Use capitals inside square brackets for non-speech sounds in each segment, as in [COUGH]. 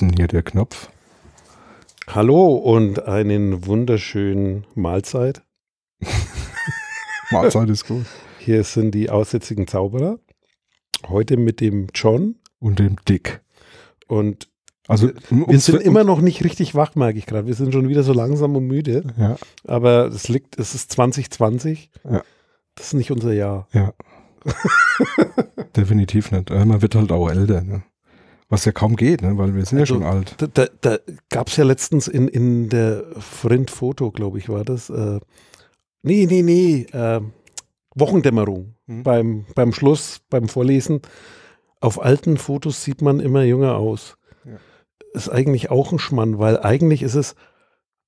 denn hier der Knopf? Hallo und einen wunderschönen Mahlzeit. [LAUGHS] Mahlzeit ist gut. Hier sind die aussätzigen Zauberer. Heute mit dem John. Und dem Dick. Und also, wir, wir sind immer noch nicht richtig wach, merke ich gerade. Wir sind schon wieder so langsam und müde. Ja. Aber es liegt, es ist 2020. Ja. Das ist nicht unser Jahr. Ja. [LAUGHS] Definitiv nicht. Man wird halt auch älter. Ne? Was ja kaum geht, ne? weil wir sind also, ja schon alt. Da, da, da gab es ja letztens in, in der Frind Foto, glaube ich, war das. Äh, nee, nee, nee. Äh, Wochendämmerung mhm. beim, beim Schluss, beim Vorlesen. Auf alten Fotos sieht man immer jünger aus. Ja. Ist eigentlich auch ein Schmann, weil eigentlich ist es,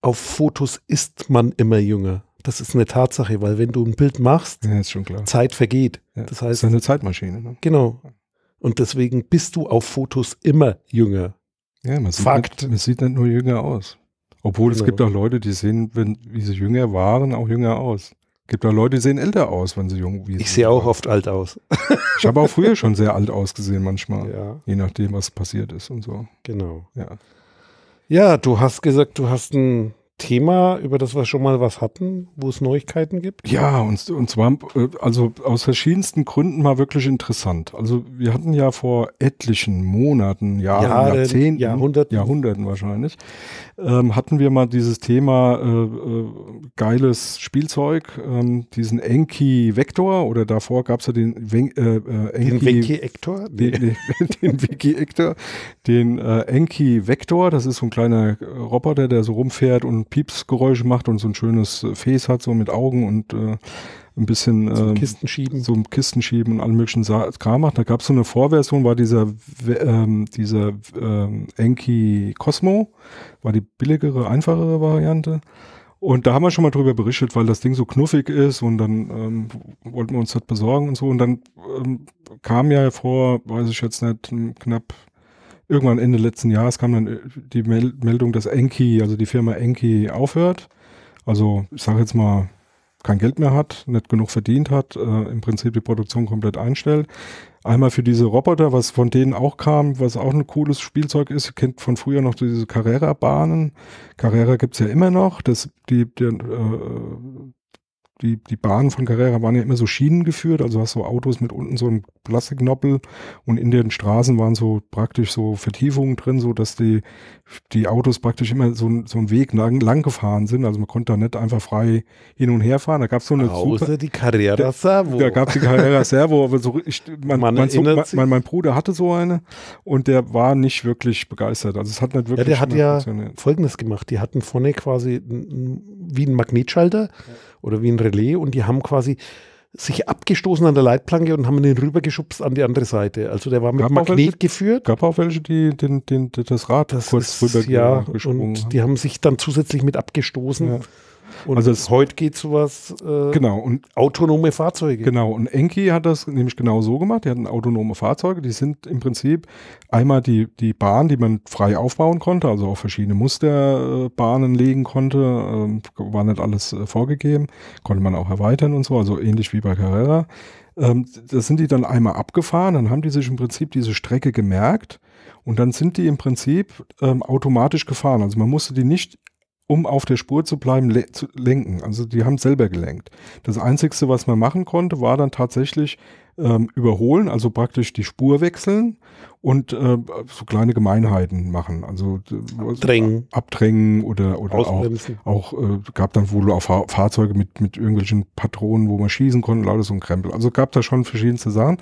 auf Fotos ist man immer jünger. Das ist eine Tatsache, weil wenn du ein Bild machst, ja, Zeit vergeht. Ja, das heißt, ist eine Zeitmaschine. Ne? Genau. Und deswegen bist du auf Fotos immer jünger. Ja, man sieht, Fakt. Nicht, man sieht nicht nur jünger aus. Obwohl genau. es gibt auch Leute, die sehen, wenn, wie sie jünger waren, auch jünger aus. Es gibt auch Leute, die sehen älter aus, wenn sie jung sind. Ich sehe auch oft alt aus. ich habe auch [LAUGHS] früher schon sehr alt ausgesehen manchmal. Ja. Je nachdem, was passiert ist und so. Genau. Ja. ja, du hast gesagt, du hast ein Thema, über das wir schon mal was hatten, wo es Neuigkeiten gibt? Ja, und, und zwar äh, also aus verschiedensten Gründen mal wirklich interessant. Also wir hatten ja vor etlichen Monaten, Jahren, Jahren Jahrzehnten, Jahrhunderten, Jahrhunderten wahrscheinlich, ähm, hatten wir mal dieses Thema äh, äh, geiles Spielzeug, äh, diesen Enki Vector oder davor gab es ja den Wen, äh, äh, Enki, Wiki Hector? [LAUGHS] Den, den, Wiki Hector, den Enki Vector, das ist so ein kleiner Roboter, der so rumfährt und Piepsgeräusche macht und so ein schönes äh, Face hat, so mit Augen und äh, ein bisschen so äh, Kisten schieben. So Kisten schieben und allen möglichen Kram macht. Da gab es so eine Vorversion, war dieser, ähm, dieser ähm, Enki Cosmo, war die billigere, einfachere Variante. Und da haben wir schon mal drüber berichtet, weil das Ding so knuffig ist und dann ähm, wollten wir uns das besorgen und so. Und dann ähm, kam ja vor, weiß ich jetzt nicht, knapp irgendwann Ende letzten Jahres kam dann äh, die Meldung, dass Enki, also die Firma Enki aufhört. Also ich sage jetzt mal, kein Geld mehr hat, nicht genug verdient hat, äh, im Prinzip die Produktion komplett einstellt. Einmal für diese Roboter, was von denen auch kam, was auch ein cooles Spielzeug ist. Ihr kennt von früher noch diese Carrera-Bahnen. Carrera gibt es ja immer noch. Das, die, die äh, die, die Bahnen von Carrera waren ja immer so Schienen geführt, also hast so Autos mit unten so einem Plastiknoppel und in den Straßen waren so praktisch so Vertiefungen drin, so dass die, die Autos praktisch immer so, so einen Weg lang, lang gefahren sind. Also man konnte da nicht einfach frei hin und her fahren. Da gab es so eine Außer super, die Carrera Servo. Da, gab es die Carrera [LAUGHS] Servo, aber so ich, mein, man mein, so, mein, mein, Bruder hatte so eine und der war nicht wirklich begeistert. Also es hat nicht wirklich ja, der hat ja folgendes gemacht. Die hatten vorne quasi wie einen Magnetschalter. Ja oder wie ein Relais und die haben quasi sich abgestoßen an der Leitplanke und haben den rübergeschubst an die andere Seite. Also der war mit gab Magnet welche, geführt. Gab auch welche, die den, den, das Rad das kurz ist, rüber ja, gesprungen und haben. Die haben sich dann zusätzlich mit abgestoßen. Ja. Und also es, heute geht sowas. Äh, genau. Und autonome Fahrzeuge. Genau. Und Enki hat das nämlich genau so gemacht. Die hatten autonome Fahrzeuge. Die sind im Prinzip einmal die, die Bahn, die man frei aufbauen konnte, also auf verschiedene Musterbahnen äh, legen konnte. Ähm, war nicht alles äh, vorgegeben. Konnte man auch erweitern und so. Also ähnlich wie bei Carrera. Ähm, das sind die dann einmal abgefahren. Dann haben die sich im Prinzip diese Strecke gemerkt. Und dann sind die im Prinzip ähm, automatisch gefahren. Also man musste die nicht um auf der Spur zu bleiben, le zu lenken. Also die haben selber gelenkt. Das Einzige, was man machen konnte, war dann tatsächlich ähm, überholen, also praktisch die Spur wechseln und äh, so kleine Gemeinheiten machen. Also äh, abdrängen, abdrängen oder, oder auch, auch äh, gab dann wohl auch Fahrzeuge mit, mit irgendwelchen Patronen, wo man schießen konnte, lauter so ein Krempel. Also gab da schon verschiedenste Sachen.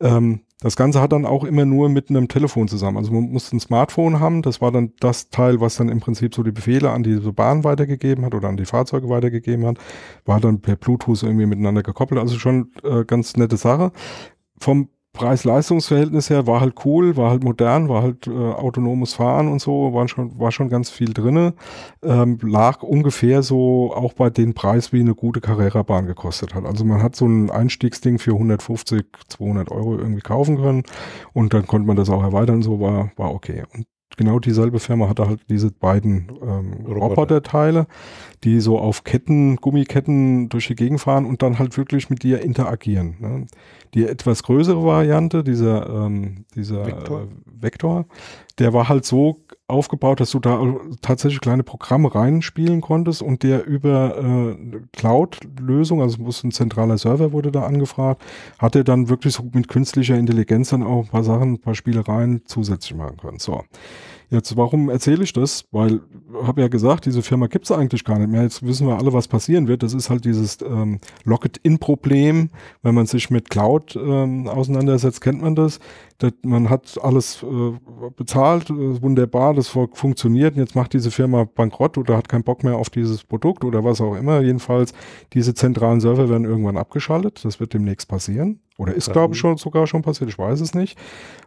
Ähm, das Ganze hat dann auch immer nur mit einem Telefon zusammen. Also man musste ein Smartphone haben. Das war dann das Teil, was dann im Prinzip so die Befehle an diese Bahn weitergegeben hat oder an die Fahrzeuge weitergegeben hat. War dann per Bluetooth irgendwie miteinander gekoppelt. Also schon äh, ganz nette Sache. Vom Preis-Leistungs-Verhältnis her war halt cool, war halt modern, war halt äh, autonomes Fahren und so, waren schon, war schon ganz viel drinne. Ähm, lag ungefähr so auch bei den Preis, wie eine gute Carrera-Bahn gekostet hat. Also man hat so ein Einstiegsding für 150, 200 Euro irgendwie kaufen können und dann konnte man das auch erweitern, so war, war okay. Und genau dieselbe Firma hatte halt diese beiden ähm, Roboterteile, Roboter die so auf Ketten, Gummiketten durch die Gegend fahren und dann halt wirklich mit dir interagieren. Ne? Die etwas größere Variante, dieser, ähm, dieser Vektor. Äh, Vektor, der war halt so aufgebaut, dass du da tatsächlich kleine Programme reinspielen konntest und der über äh, Cloud-Lösung, also muss ein zentraler Server wurde da angefragt, hat er dann wirklich so mit künstlicher Intelligenz dann auch ein paar Sachen, ein paar Spielereien zusätzlich machen können. So. Jetzt, warum erzähle ich das? Weil, habe ja gesagt, diese Firma gibt es eigentlich gar nicht mehr. Jetzt wissen wir alle, was passieren wird. Das ist halt dieses ähm, Locket-In-Problem. Wenn man sich mit Cloud ähm, auseinandersetzt, kennt man das. das man hat alles äh, bezahlt, äh, wunderbar, das funktioniert. Jetzt macht diese Firma bankrott oder hat keinen Bock mehr auf dieses Produkt oder was auch immer. Jedenfalls, diese zentralen Server werden irgendwann abgeschaltet. Das wird demnächst passieren. Oder ist, äh, glaube ich, schon, sogar schon passiert, ich weiß es nicht.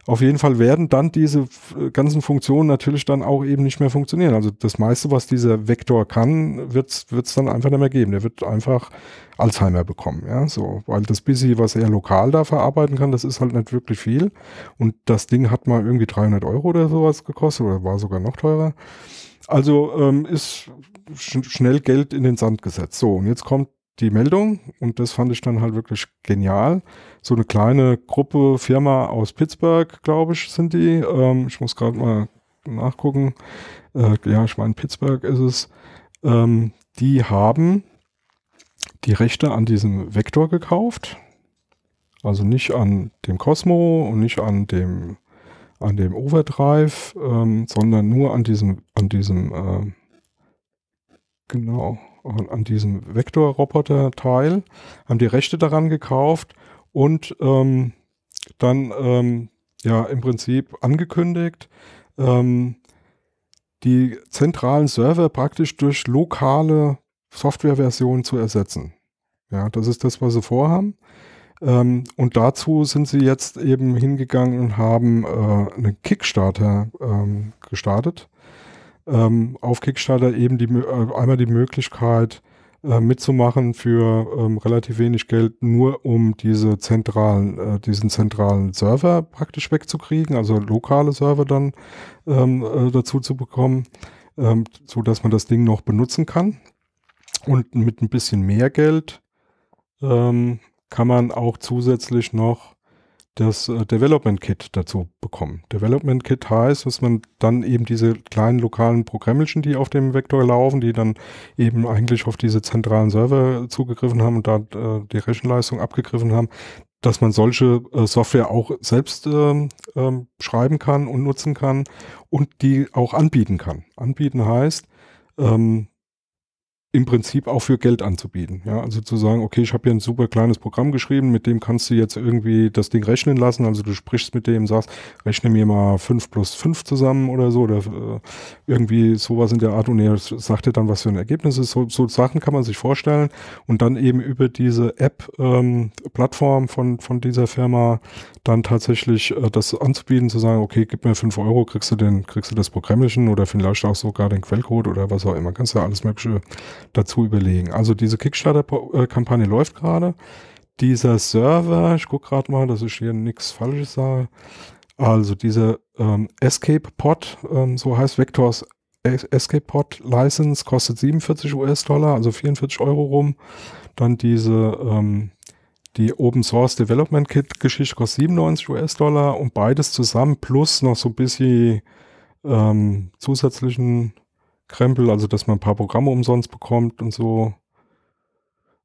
Auf jeden Fall werden dann diese äh, ganzen Funktionen natürlich dann auch eben nicht mehr funktionieren. Also das meiste, was dieser Vektor kann, wird es dann einfach nicht mehr geben. Der wird einfach Alzheimer bekommen, ja, so. Weil das bisschen, was er lokal da verarbeiten kann, das ist halt nicht wirklich viel. Und das Ding hat mal irgendwie 300 Euro oder sowas gekostet oder war sogar noch teurer. Also ähm, ist sch schnell Geld in den Sand gesetzt. So, und jetzt kommt die Meldung und das fand ich dann halt wirklich genial. So eine kleine Gruppe, Firma aus Pittsburgh, glaube ich, sind die. Ähm, ich muss gerade mal nachgucken. Äh, ja, ich meine, Pittsburgh ist es. Ähm, die haben die Rechte an diesem Vektor gekauft. Also nicht an dem Cosmo und nicht an dem, an dem Overdrive, ähm, sondern nur an diesem, an diesem, äh, genau, an, an diesem Vektorroboter-Teil, haben die Rechte daran gekauft und ähm, dann ähm, ja im Prinzip angekündigt, ähm, die zentralen Server praktisch durch lokale Softwareversionen zu ersetzen. Ja, das ist das, was sie vorhaben. Ähm, und dazu sind sie jetzt eben hingegangen und haben äh, einen Kickstarter ähm, gestartet, ähm, auf Kickstarter eben die, äh, einmal die Möglichkeit äh, mitzumachen für ähm, relativ wenig Geld, nur um diese zentralen, äh, diesen zentralen Server praktisch wegzukriegen, also lokale Server dann ähm, äh, dazu zu bekommen, ähm, so dass man das Ding noch benutzen kann. Und mit ein bisschen mehr Geld ähm, kann man auch zusätzlich noch das äh, Development Kit dazu bekommen. Development Kit heißt, dass man dann eben diese kleinen lokalen Programmchen, die auf dem Vektor laufen, die dann eben eigentlich auf diese zentralen Server zugegriffen haben und da äh, die Rechenleistung abgegriffen haben, dass man solche äh, Software auch selbst ähm, ähm, schreiben kann und nutzen kann und die auch anbieten kann. Anbieten heißt, ähm, im Prinzip auch für Geld anzubieten. Ja, also zu sagen, okay, ich habe hier ein super kleines Programm geschrieben, mit dem kannst du jetzt irgendwie das Ding rechnen lassen. Also du sprichst mit dem, sagst, rechne mir mal 5 plus 5 zusammen oder so oder äh, irgendwie sowas in der Art und er sagt dir dann, was für ein Ergebnis ist. So, so Sachen kann man sich vorstellen und dann eben über diese App-Plattform ähm, von, von dieser Firma dann tatsächlich äh, das anzubieten, zu sagen, okay, gib mir 5 Euro, kriegst du den, kriegst du das Programmischen oder vielleicht auch sogar den Quellcode oder was auch immer. Kannst du ja alles Mögliche dazu überlegen. Also diese Kickstarter-Kampagne läuft gerade. Dieser Server, ich gucke gerade mal, dass ich hier nichts Falsches sage. Also dieser ähm, Escape Pod, ähm, so heißt Vectors Escape Pod License, kostet 47 US-Dollar, also 44 Euro rum. Dann diese ähm, die Open Source Development Kit Geschichte kostet 97 US-Dollar und beides zusammen plus noch so ein bisschen ähm, zusätzlichen Krempel, also dass man ein paar Programme umsonst bekommt und so.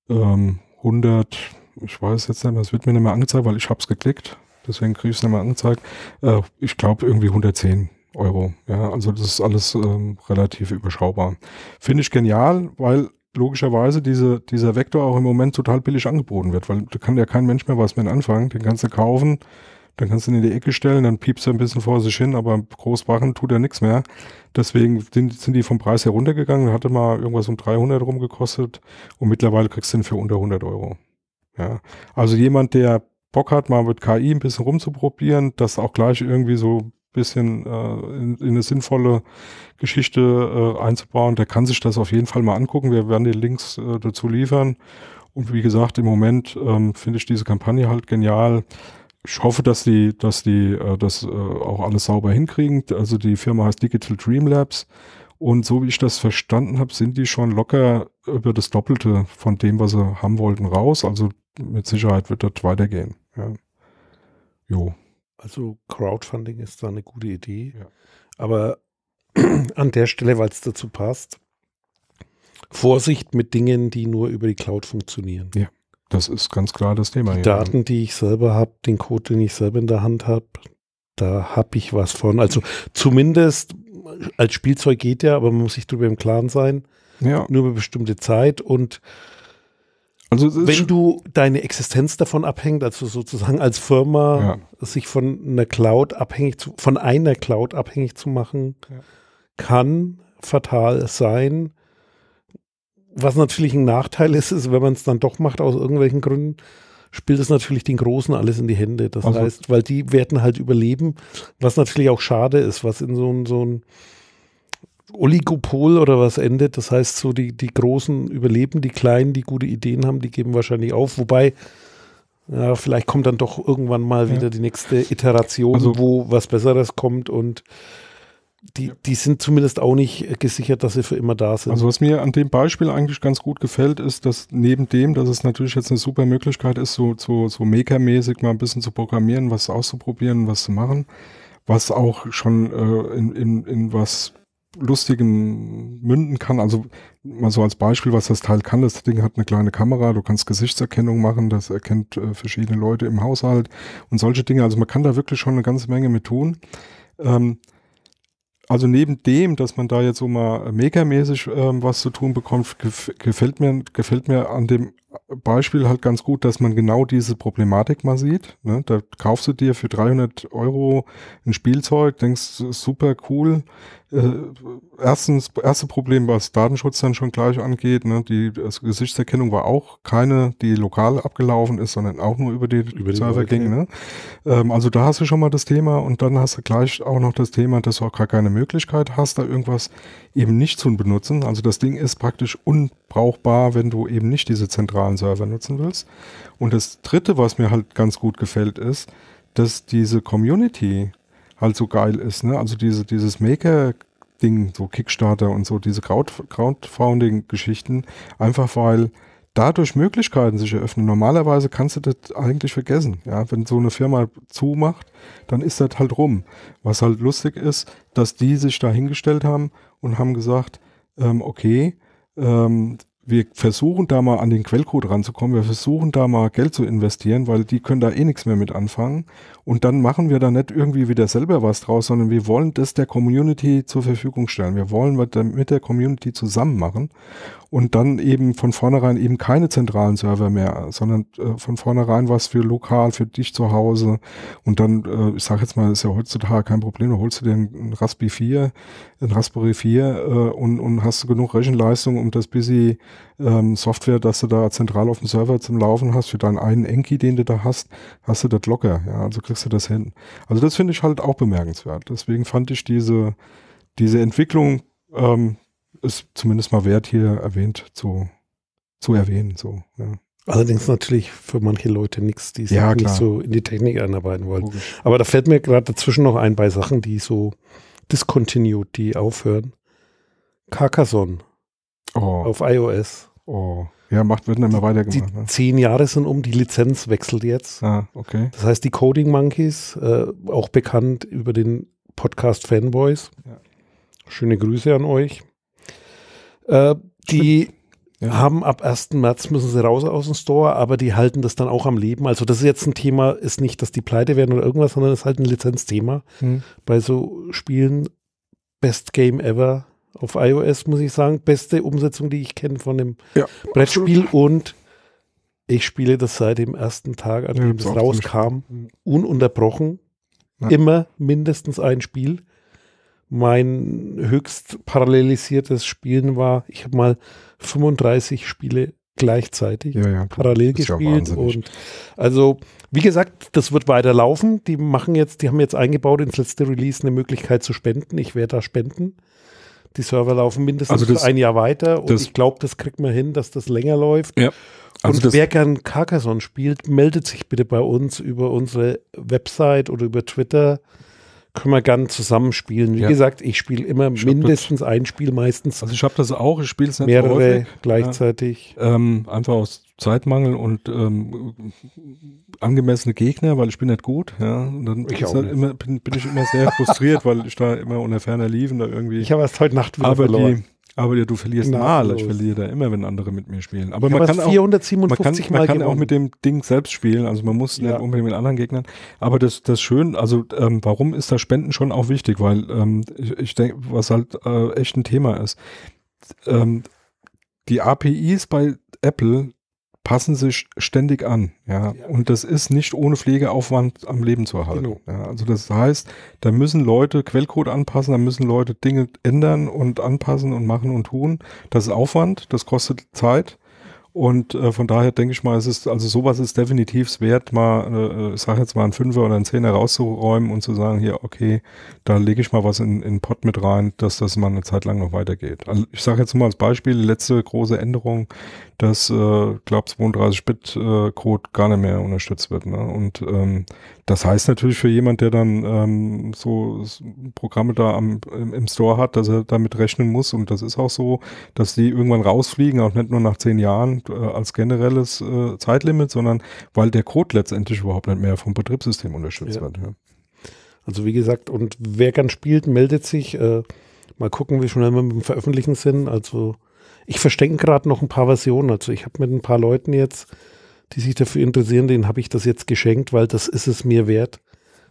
Ähm, 100, ich weiß jetzt nicht mehr, es wird mir nicht mehr angezeigt, weil ich habe es geklickt, deswegen kriege ich es nicht mehr angezeigt. Äh, ich glaube irgendwie 110 Euro. Ja, also das ist alles ähm, relativ überschaubar. Finde ich genial, weil logischerweise diese, dieser Vektor auch im Moment total billig angeboten wird, weil da kann ja kein Mensch mehr was mit anfangen, den kannst du kaufen dann kannst du ihn in die Ecke stellen, dann piepst er ein bisschen vor sich hin, aber groß machen tut er nichts mehr. Deswegen sind, die vom Preis heruntergegangen, hatte mal irgendwas um 300 rumgekostet und mittlerweile kriegst du ihn für unter 100 Euro. Ja, also jemand, der Bock hat, mal mit KI ein bisschen rumzuprobieren, das auch gleich irgendwie so ein bisschen äh, in, in eine sinnvolle Geschichte äh, einzubauen, der kann sich das auf jeden Fall mal angucken. Wir werden die Links äh, dazu liefern. Und wie gesagt, im Moment ähm, finde ich diese Kampagne halt genial ich hoffe, dass die, dass die äh, das äh, auch alles sauber hinkriegen. Also die Firma heißt Digital Dream Labs. Und so wie ich das verstanden habe, sind die schon locker über das Doppelte von dem, was sie haben wollten, raus. Also mit Sicherheit wird das weitergehen. Ja. Jo. Also Crowdfunding ist da eine gute Idee. Ja. Aber [CLEARS THROAT] an der Stelle, weil es dazu passt, Vorsicht mit Dingen, die nur über die Cloud funktionieren. Ja. Das ist ganz klar das Thema. Die Daten, die ich selber habe, den Code, den ich selber in der Hand habe, da habe ich was von. Also zumindest äh, als Spielzeug geht ja, aber man muss sich darüber im Klaren sein. Ja. Nur über bestimmte Zeit und also wenn du deine Existenz davon abhängt, also sozusagen als Firma ja. sich von einer Cloud abhängig zu, von einer Cloud abhängig zu machen, ja. kann fatal sein. Was natürlich ein Nachteil ist, ist, wenn man es dann doch macht aus irgendwelchen Gründen, spielt es natürlich den Großen alles in die Hände. Das also. heißt, weil die werden halt überleben, was natürlich auch schade ist, was in so ein, so ein Oligopol oder was endet. Das heißt, so die, die Großen überleben, die Kleinen, die gute Ideen haben, die geben wahrscheinlich auf. Wobei, ja, vielleicht kommt dann doch irgendwann mal ja. wieder die nächste Iteration, also. wo was Besseres kommt und die, ja. die sind zumindest auch nicht gesichert, dass sie für immer da sind. Also was mir an dem Beispiel eigentlich ganz gut gefällt, ist, dass neben dem, dass es natürlich jetzt eine super Möglichkeit ist, so, so, so Maker-mäßig mal ein bisschen zu programmieren, was auszuprobieren, was zu machen, was auch schon äh, in, in, in was Lustigem münden kann. Also mal so als Beispiel, was das Teil kann. Das Ding hat eine kleine Kamera, du kannst Gesichtserkennung machen, das erkennt äh, verschiedene Leute im Haushalt und solche Dinge. Also man kann da wirklich schon eine ganze Menge mit tun. Ähm, also neben dem, dass man da jetzt so mal megamäßig ähm, was zu tun bekommt, gef gefällt mir gefällt mir an dem Beispiel halt ganz gut, dass man genau diese Problematik mal sieht. Ne? Da kaufst du dir für 300 Euro ein Spielzeug, denkst, super cool. Äh, erstens, erste Problem, was Datenschutz dann schon gleich angeht, ne? die Gesichtserkennung war auch keine, die lokal abgelaufen ist, sondern auch nur über den über Server ging. Ne? Ähm, also da hast du schon mal das Thema und dann hast du gleich auch noch das Thema, dass du auch gar keine Möglichkeit hast, da irgendwas eben nicht zu benutzen. Also das Ding ist praktisch unbekannt brauchbar, wenn du eben nicht diese zentralen Server nutzen willst. Und das Dritte, was mir halt ganz gut gefällt, ist, dass diese Community halt so geil ist. Ne? Also diese, dieses Maker-Ding, so Kickstarter und so, diese Crowdfunding-Geschichten, einfach weil dadurch Möglichkeiten sich eröffnen. Normalerweise kannst du das eigentlich vergessen. Ja? Wenn so eine Firma zumacht, dann ist das halt rum. Was halt lustig ist, dass die sich da hingestellt haben und haben gesagt, ähm, okay, ähm, wir versuchen da mal an den Quellcode ranzukommen, wir versuchen da mal Geld zu investieren, weil die können da eh nichts mehr mit anfangen. Und dann machen wir da nicht irgendwie wieder selber was draus, sondern wir wollen das der Community zur Verfügung stellen. Wir wollen was mit der Community zusammen machen und dann eben von vornherein eben keine zentralen Server mehr, sondern äh, von vornherein was für lokal, für dich zu Hause und dann, äh, ich sage jetzt mal, ist ja heutzutage kein Problem, da holst du dir einen Raspberry 4, einen Raspberry 4 äh, und, und hast du genug Rechenleistung, um das busy ähm, Software, dass du da zentral auf dem Server zum Laufen hast, für deinen einen Enki, den du da hast, hast du das locker, ja, also kriegst du das hin. Also das finde ich halt auch bemerkenswert. Deswegen fand ich diese, diese Entwicklung ähm, ist zumindest mal wert, hier erwähnt zu, zu erwähnen. So, ja. Allerdings natürlich für manche Leute nichts, die sich ja, nicht so in die Technik einarbeiten wollen. Logisch. Aber da fällt mir gerade dazwischen noch ein bei Sachen, die so discontinued, die aufhören. Carcassonne oh. auf iOS. Oh. Ja, macht, wird mehr weitergemacht. Die ne? Zehn Jahre sind um, die Lizenz wechselt jetzt. Ah, okay. Das heißt, die Coding Monkeys, äh, auch bekannt über den Podcast Fanboys. Ja. Schöne Grüße an euch. Äh, die ja. haben ab 1. März müssen sie raus aus dem Store, aber die halten das dann auch am Leben. Also das ist jetzt ein Thema, ist nicht, dass die pleite werden oder irgendwas, sondern es ist halt ein Lizenzthema hm. bei so Spielen. Best Game Ever auf iOS, muss ich sagen. Beste Umsetzung, die ich kenne von dem ja, Brettspiel absolut. und ich spiele das seit dem ersten Tag, an ja, es rauskam, ununterbrochen. Immer mindestens ein Spiel mein höchst parallelisiertes Spielen war. Ich habe mal 35 Spiele gleichzeitig ja, ja, parallel gespielt ja und also wie gesagt, das wird weiterlaufen. Die machen jetzt, die haben jetzt eingebaut ins letzte Release eine Möglichkeit zu spenden. Ich werde da spenden. Die Server laufen mindestens also das, ein Jahr weiter und das, ich glaube, das kriegt man hin, dass das länger läuft. Ja, also und wer gern Carcassonne spielt, meldet sich bitte bei uns über unsere Website oder über Twitter können wir gern zusammenspielen. Wie ja. gesagt, ich spiele immer ich mindestens das, ein Spiel, meistens. Also ich habe das auch, ich spiele es nicht mehrere häufig. gleichzeitig. Ja. Ähm, einfach aus Zeitmangel und ähm, angemessene Gegner, weil ich bin nicht gut. Ja, und dann ich auch halt immer, bin, bin, ich immer sehr frustriert, [LAUGHS] weil ich da immer unter ferner lief und da irgendwie. Ich habe erst heute Nacht wieder aber verloren. Die, aber ja, du verlierst mal. Ich verliere da immer, wenn andere mit mir spielen. Aber ja, man, kann auch, man kann, man mal kann auch mit dem Ding selbst spielen. Also man muss ja. nicht unbedingt mit anderen Gegnern. Aber das, das schön, also ähm, warum ist da Spenden schon auch wichtig? Weil ähm, ich, ich denke, was halt äh, echt ein Thema ist. Ähm, die APIs bei Apple passen sich ständig an. Ja? ja. Und das ist nicht ohne Pflegeaufwand am Leben zu erhalten. Genau. Ja? Also das heißt, da müssen Leute Quellcode anpassen, da müssen Leute Dinge ändern und anpassen und machen und tun. Das ist Aufwand, das kostet Zeit. Und äh, von daher denke ich mal, es ist, also sowas ist definitiv wert, mal, äh, ich sag jetzt mal, einen Fünfer oder einen Zehner rauszuräumen und zu sagen, hier, okay, da lege ich mal was in, in den Pott mit rein, dass das mal eine Zeit lang noch weitergeht. Also ich sage jetzt mal als Beispiel, letzte große Änderung, dass, äh, glaub 32-Bit-Code äh, gar nicht mehr unterstützt wird. Ne? Und ähm, das heißt natürlich für jemand, der dann ähm, so Programme da am, im Store hat, dass er damit rechnen muss. Und das ist auch so, dass die irgendwann rausfliegen, auch nicht nur nach zehn Jahren, Punkt äh, als generelles äh, Zeitlimit, sondern weil der Code letztendlich überhaupt nicht mehr vom Betriebssystem unterstützt ja. wird. Ja. Also wie gesagt, und wer ganz spielt, meldet sich. Äh, mal gucken, wie schnell wir mit dem Veröffentlichen sind. Also ich verstecke gerade noch ein paar Versionen. Also ich habe mit ein paar Leuten jetzt, die sich dafür interessieren, denen habe ich das jetzt geschenkt, weil das ist es mir wert,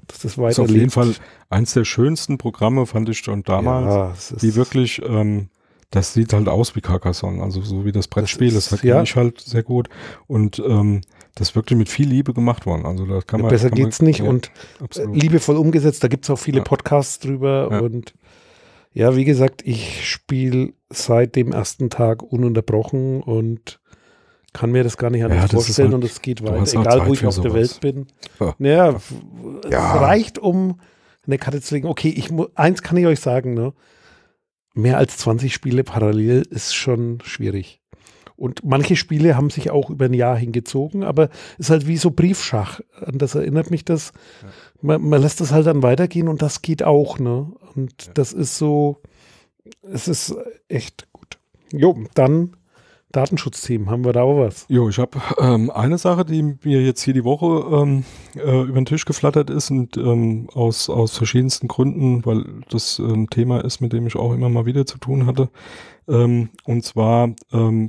dass das weiterlebt. Das ist auf jeden Fall eins der schönsten Programme, fand ich schon damals, ja, die wirklich... Ähm, das sieht halt aus wie Carcassonne, also so wie das Brettspiel, das, ist, das ja. ich halt sehr gut und ähm, das ist wirklich mit viel Liebe gemacht worden. Also da kann ja, man besser kann geht's man, nicht ja, und äh, absolut. liebevoll umgesetzt. Da gibt es auch viele Podcasts drüber und ja, wie gesagt, ich spiele seit dem ersten Tag ununterbrochen und kann mir das gar nicht anders ja, vorstellen halt, und es geht weiter, egal wo ich auf der Welt bin. Ja. Naja, ja. es reicht, um eine Karte zu legen. Okay, ich eins kann ich euch sagen, ne? mehr als 20 Spiele parallel ist schon schwierig. Und manche Spiele haben sich auch über ein Jahr hingezogen, aber ist halt wie so Briefschach. An das erinnert mich das. Ja. Man, man, lässt das halt dann weitergehen und das geht auch, ne? Und ja. das ist so, es ist echt gut. Jo, dann Datenschutzthemen, haben wir da auch was? Jo, ich habe ähm, eine Sache, die mir jetzt hier die Woche ähm, äh, über den Tisch geflattert ist und ähm, aus, aus verschiedensten Gründen, weil das ein ähm, Thema ist, mit dem ich auch immer mal wieder zu tun hatte. Ähm, und zwar ähm,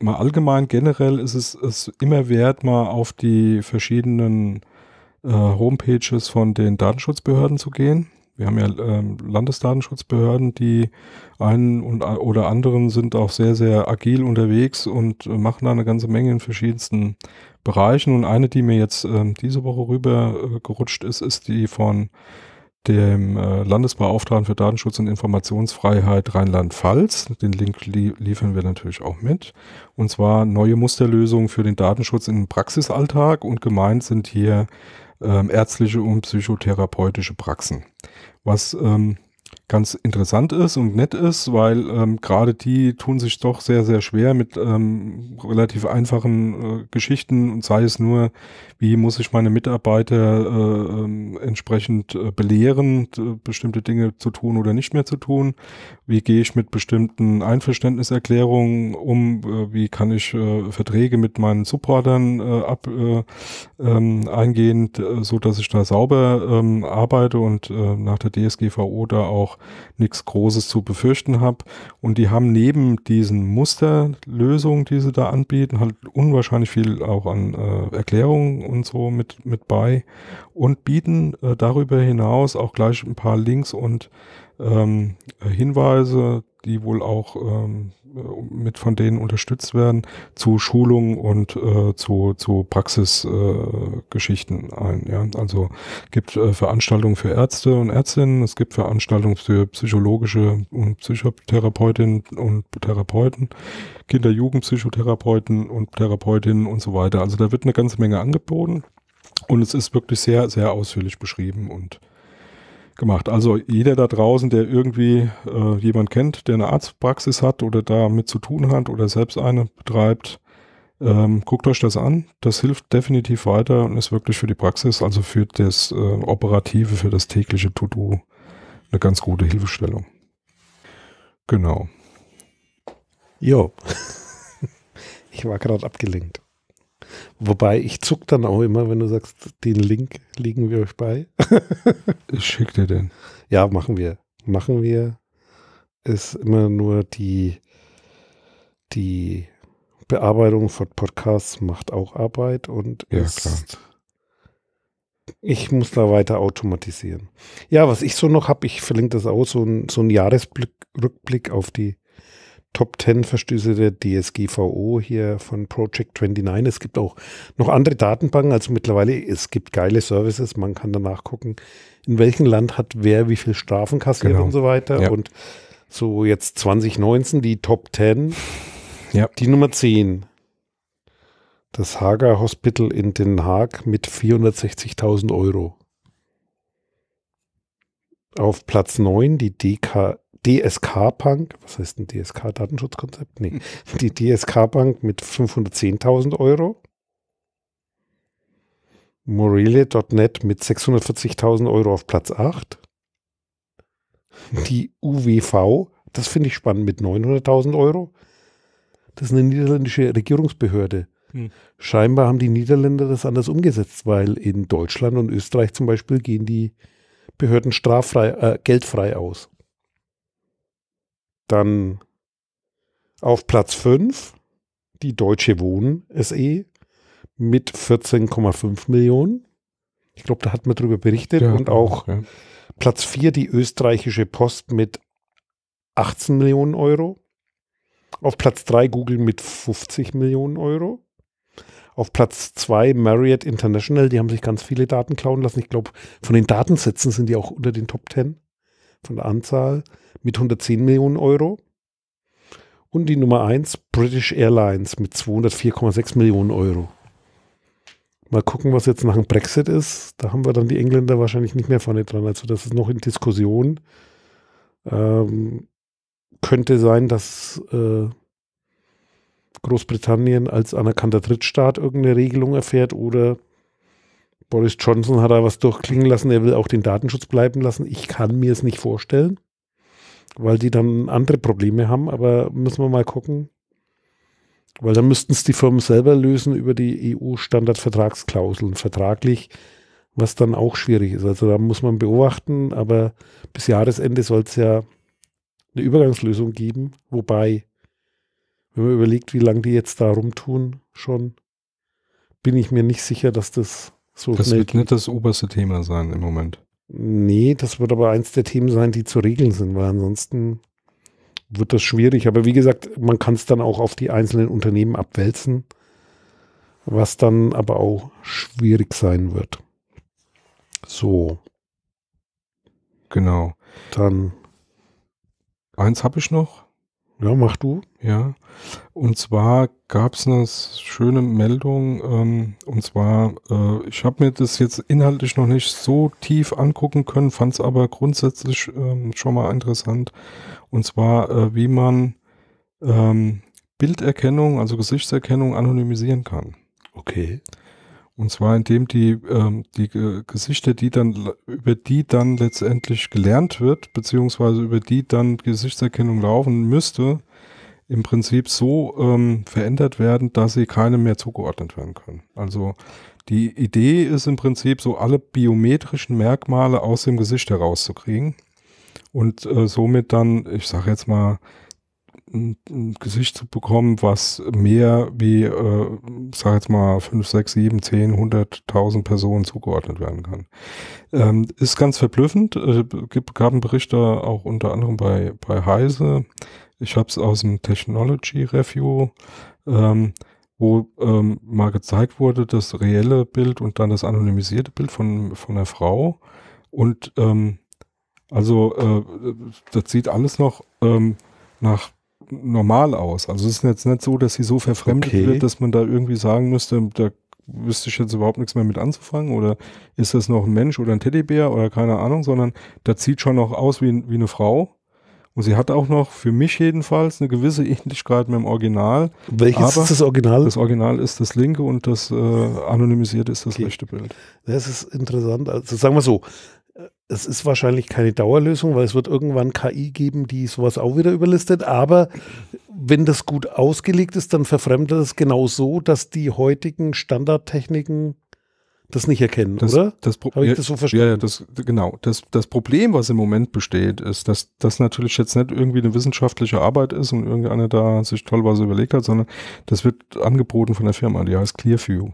mal allgemein, generell ist es, ist immer wert, mal auf die verschiedenen äh, Homepages von den Datenschutzbehörden zu gehen wir haben ja ähm, Landesdatenschutzbehörden, die einen und, oder anderen sind auch sehr, sehr agil unterwegs und äh, machen da eine ganze Menge in verschiedensten Bereichen. Und eine, die mir jetzt ähm, diese Woche rüber äh, gerutscht ist, ist die von dem äh, Landesbeauftragten für Datenschutz und Informationsfreiheit Rheinland-Pfalz. Den Link li liefern wir natürlich auch mit. Und zwar neue Musterlösungen für den Datenschutz im Praxisalltag. Und gemeint sind hier ähm, ärztliche und psychotherapeutische Praxen. Was ähm, ganz interessant ist und nett ist, weil ähm, gerade die tun sich doch sehr, sehr schwer mit ähm, relativ einfachen äh, Geschichten und sei es nur, wie muss ich meine Mitarbeiter äh, ähm, äh, entsprechend belehren, bestimmte Dinge zu tun oder nicht mehr zu tun, wie gehe ich mit bestimmten Einverständniserklärungen um, äh, wie kann ich äh, Verträge mit meinen Supportern äh, ab, äh, ähm, eingehen, so dass ich da sauber ähm, arbeite und äh, nach der DSGVO da auch auch nichts Großes zu befürchten habe. Und die haben neben diesen Musterlösungen, die sie da anbieten, halt unwahrscheinlich viel auch an äh, Erklärungen und so mit, mit bei und bieten äh, darüber hinaus auch gleich ein paar Links und ähm, Hinweise die wohl auch ähm, mit von denen unterstützt werden, zu Schulungen und äh, zu, zu Praxisgeschichten äh, ein. Ja? Also gibt äh, Veranstaltungen für Ärzte und Ärztinnen, es gibt Veranstaltungen für psychologische und Psychotherapeutinnen und Therapeuten, Kinder-, Jugend, Psychotherapeuten und Therapeutinnen und so weiter. Also da wird eine ganze Menge angeboten und es ist wirklich sehr, sehr ausführlich beschrieben und gemacht. Also jeder da draußen, der irgendwie äh, jemand kennt, der eine Arztpraxis hat oder damit zu tun hat oder selbst eine betreibt, ähm, guckt euch das an. Das hilft definitiv weiter und ist wirklich für die Praxis, also für das äh, Operative, für das tägliche To-Do eine ganz gute Hilfestellung. Genau. Jo. [LAUGHS] ich war gerade abgelenkt. Wobei ich zuck dann auch immer, wenn du sagst, den Link liegen wir euch bei. ich schick dir den. Ja, machen wir. Machen wir. Ist immer nur die, die Bearbeitung von Podcasts macht auch Arbeit und ja, ist, klar. ich muss da weiter automatisieren. Ja, was ich so noch habe, ich verlinke das auch, so ein, so ein Jahresrückblick auf die Top 10 Verstöße der DSGVO hier von Project 29. Es gibt auch noch andere Datenbanken, also mittlerweile, es gibt geile Services, man kann danach gucken, in welchem Land hat wer wie viel Strafen kassiert genau. und so weiter. Ja. Und so jetzt 2019 die Top 10, ja. die Nummer 10. Das Hager Hospital in Den Haag mit 460.000 Euro. Auf Platz 9 die DK DSK-Bank, was heißt ein DSK-Datenschutzkonzept? Nee, [LAUGHS] die DSK-Bank mit 510.000 Euro. Morelia.net mit 640.000 Euro auf Platz 8. Die UWV, das finde ich spannend, mit 900.000 Euro. Das ist eine niederländische Regierungsbehörde. Hm. Scheinbar haben die Niederländer das anders umgesetzt, weil in Deutschland und Österreich zum Beispiel gehen die Behörden straffrei, äh, geldfrei aus. Dann auf Platz 5 die Deutsche Wohnen SE mit 14,5 Millionen. Ich glaube, da hat man darüber berichtet. Ja, und auch ja. Platz 4 die österreichische Post mit 18 Millionen Euro. Auf Platz 3 Google mit 50 Millionen Euro. Auf Platz 2 Marriott International, die haben sich ganz viele Daten klauen lassen. Ich glaube, von den Datensätzen sind die auch unter den Top 10 von der Anzahl mit 110 Millionen Euro. Und die Nummer 1 British Airlines mit 204,6 Millionen Euro. Mal gucken, was jetzt nach dem Brexit ist. Da haben wir dann die Engländer wahrscheinlich nicht mehr vorne dran. Also das ist noch in Diskussion. Ähm, könnte sein, dass äh, Großbritannien als anerkannter Drittstaat irgendeine Regelung erfährt oder Boris Johnson hat da was durchklingen lassen, er will auch den Datenschutz bleiben lassen. Ich kann mir es nicht vorstellen, weil die dann andere Probleme haben, aber müssen wir mal gucken. Weil dann müssten es die Firmen selber lösen über die EU-Standardvertragsklauseln vertraglich, was dann auch schwierig ist. Also da muss man beobachten, aber bis Jahresende soll es ja eine Übergangslösung geben, wobei, wenn man überlegt, wie lange die jetzt da rumtun, schon bin ich mir nicht sicher, dass das so das wird nicht das oberste Thema sein im Moment. Nee, das wird aber eins der Themen sein, die zu regeln sind, weil ansonsten wird das schwierig. Aber wie gesagt, man kann es dann auch auf die einzelnen Unternehmen abwälzen, was dann aber auch schwierig sein wird. So. Genau. Dann. Eins habe ich noch. Ja, mach du. Ja. Und zwar gab es eine schöne Meldung. Ähm, und zwar, äh, ich habe mir das jetzt inhaltlich noch nicht so tief angucken können, fand es aber grundsätzlich ähm, schon mal interessant. Und zwar, äh, wie man ähm, Bilderkennung, also Gesichtserkennung anonymisieren kann. Okay. Und zwar indem die, ähm, die Gesichter, die dann, über die dann letztendlich gelernt wird, beziehungsweise über die dann Gesichtserkennung laufen müsste, im Prinzip so ähm, verändert werden, dass sie keinem mehr zugeordnet werden können. Also die Idee ist im Prinzip so alle biometrischen Merkmale aus dem Gesicht herauszukriegen und äh, somit dann, ich sage jetzt mal, ein, ein Gesicht zu bekommen, was mehr wie, äh, sag jetzt mal, 5, 6, 7, 10, 100.000 Personen zugeordnet werden kann. Ähm, ist ganz verblüffend. Äh, gab einen Bericht da auch unter anderem bei, bei Heise. Ich habe es aus dem Technology Review. Ähm, wo ähm, mal gezeigt wurde, das reelle Bild und dann das anonymisierte Bild von, von der Frau. Und ähm, also äh, das sieht alles noch ähm, nach normal aus. Also es ist jetzt nicht so, dass sie so verfremdet okay. wird, dass man da irgendwie sagen müsste, da wüsste ich jetzt überhaupt nichts mehr mit anzufangen oder ist das noch ein Mensch oder ein Teddybär oder keine Ahnung, sondern da zieht schon noch aus wie, wie eine Frau. Und sie hat auch noch, für mich jedenfalls, eine gewisse Ähnlichkeit mit dem Original. Welches ist das Original? Das Original ist das linke und das äh, anonymisierte ist das okay. rechte Bild. Das ist interessant. Also sagen wir so, es ist wahrscheinlich keine Dauerlösung, weil es wird irgendwann KI geben, die sowas auch wieder überlistet. Aber wenn das gut ausgelegt ist, dann verfremdet es genau so, dass die heutigen Standardtechniken das nicht erkennen, das, oder? Das Habe ich ja, das so verstanden? Ja, das, genau. Das, das Problem, was im Moment besteht, ist, dass das natürlich jetzt nicht irgendwie eine wissenschaftliche Arbeit ist und irgendeiner da sich toll was überlegt hat, sondern das wird angeboten von der Firma, die heißt Clearview.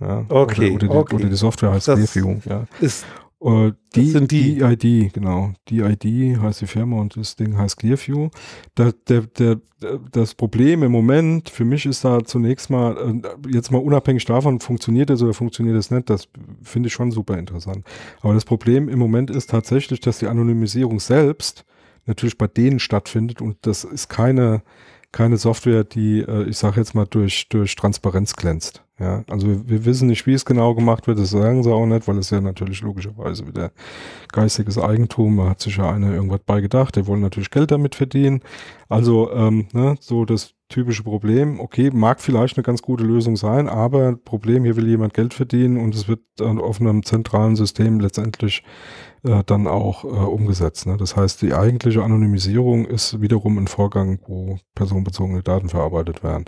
Ja, okay, oder, oder, die, okay. oder die Software heißt das Clearview. Ja. Ist äh, die, das sind die. ID, genau. DID heißt die Firma und das Ding heißt Clearview. Da, der, der, das Problem im Moment für mich ist da zunächst mal, äh, jetzt mal unabhängig davon, funktioniert das oder funktioniert das nicht, das finde ich schon super interessant. Aber das Problem im Moment ist tatsächlich, dass die Anonymisierung selbst natürlich bei denen stattfindet und das ist keine, keine Software, die, äh, ich sage jetzt mal, durch, durch Transparenz glänzt. Ja, also wir, wir wissen nicht, wie es genau gemacht wird, das sagen sie auch nicht, weil es ja natürlich logischerweise wieder geistiges Eigentum, da hat sich ja einer irgendwas beigedacht, der wollen natürlich Geld damit verdienen. Also ähm, ne, so das typische Problem, okay, mag vielleicht eine ganz gute Lösung sein, aber Problem, hier will jemand Geld verdienen und es wird auf einem zentralen System letztendlich äh, dann auch äh, umgesetzt. Ne? Das heißt, die eigentliche Anonymisierung ist wiederum ein Vorgang, wo personenbezogene Daten verarbeitet werden.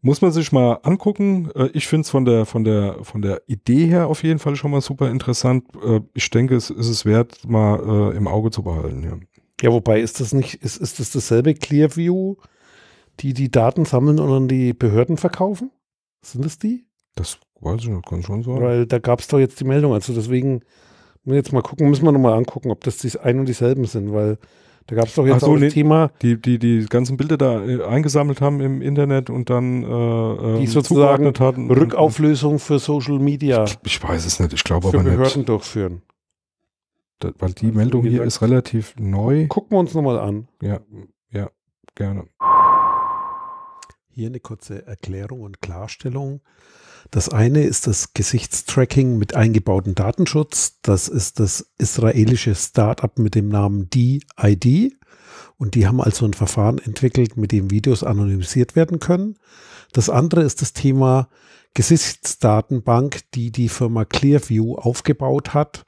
Muss man sich mal angucken. Äh, ich finde es von der, von, der, von der Idee her auf jeden Fall schon mal super interessant. Äh, ich denke, es ist es wert, mal äh, im Auge zu behalten. Ja. ja, wobei ist das nicht, ist, ist das dasselbe Clearview, die die Daten sammeln und an die Behörden verkaufen? Sind es die? Das weiß ich nicht, kann schon sein. Weil da gab es doch jetzt die Meldung. Also deswegen Jetzt mal gucken, müssen wir nochmal angucken, ob das die ein und dieselben sind, weil da gab es doch jetzt so, auch ein Thema. Die, die die ganzen Bilder da äh, eingesammelt haben im Internet und dann äh, die ähm, sozusagen hatten. Rückauflösung für Social Media. Ich, ich weiß es nicht, ich glaube aber nicht. Für Behörden durchführen. Da, weil die also, Meldung hier ist relativ neu. Gucken wir uns nochmal an. Ja, ja, gerne. Hier eine kurze Erklärung und Klarstellung. Das eine ist das Gesichtstracking mit eingebautem Datenschutz. Das ist das israelische Startup mit dem Namen DID. Und die haben also ein Verfahren entwickelt, mit dem Videos anonymisiert werden können. Das andere ist das Thema Gesichtsdatenbank, die die Firma Clearview aufgebaut hat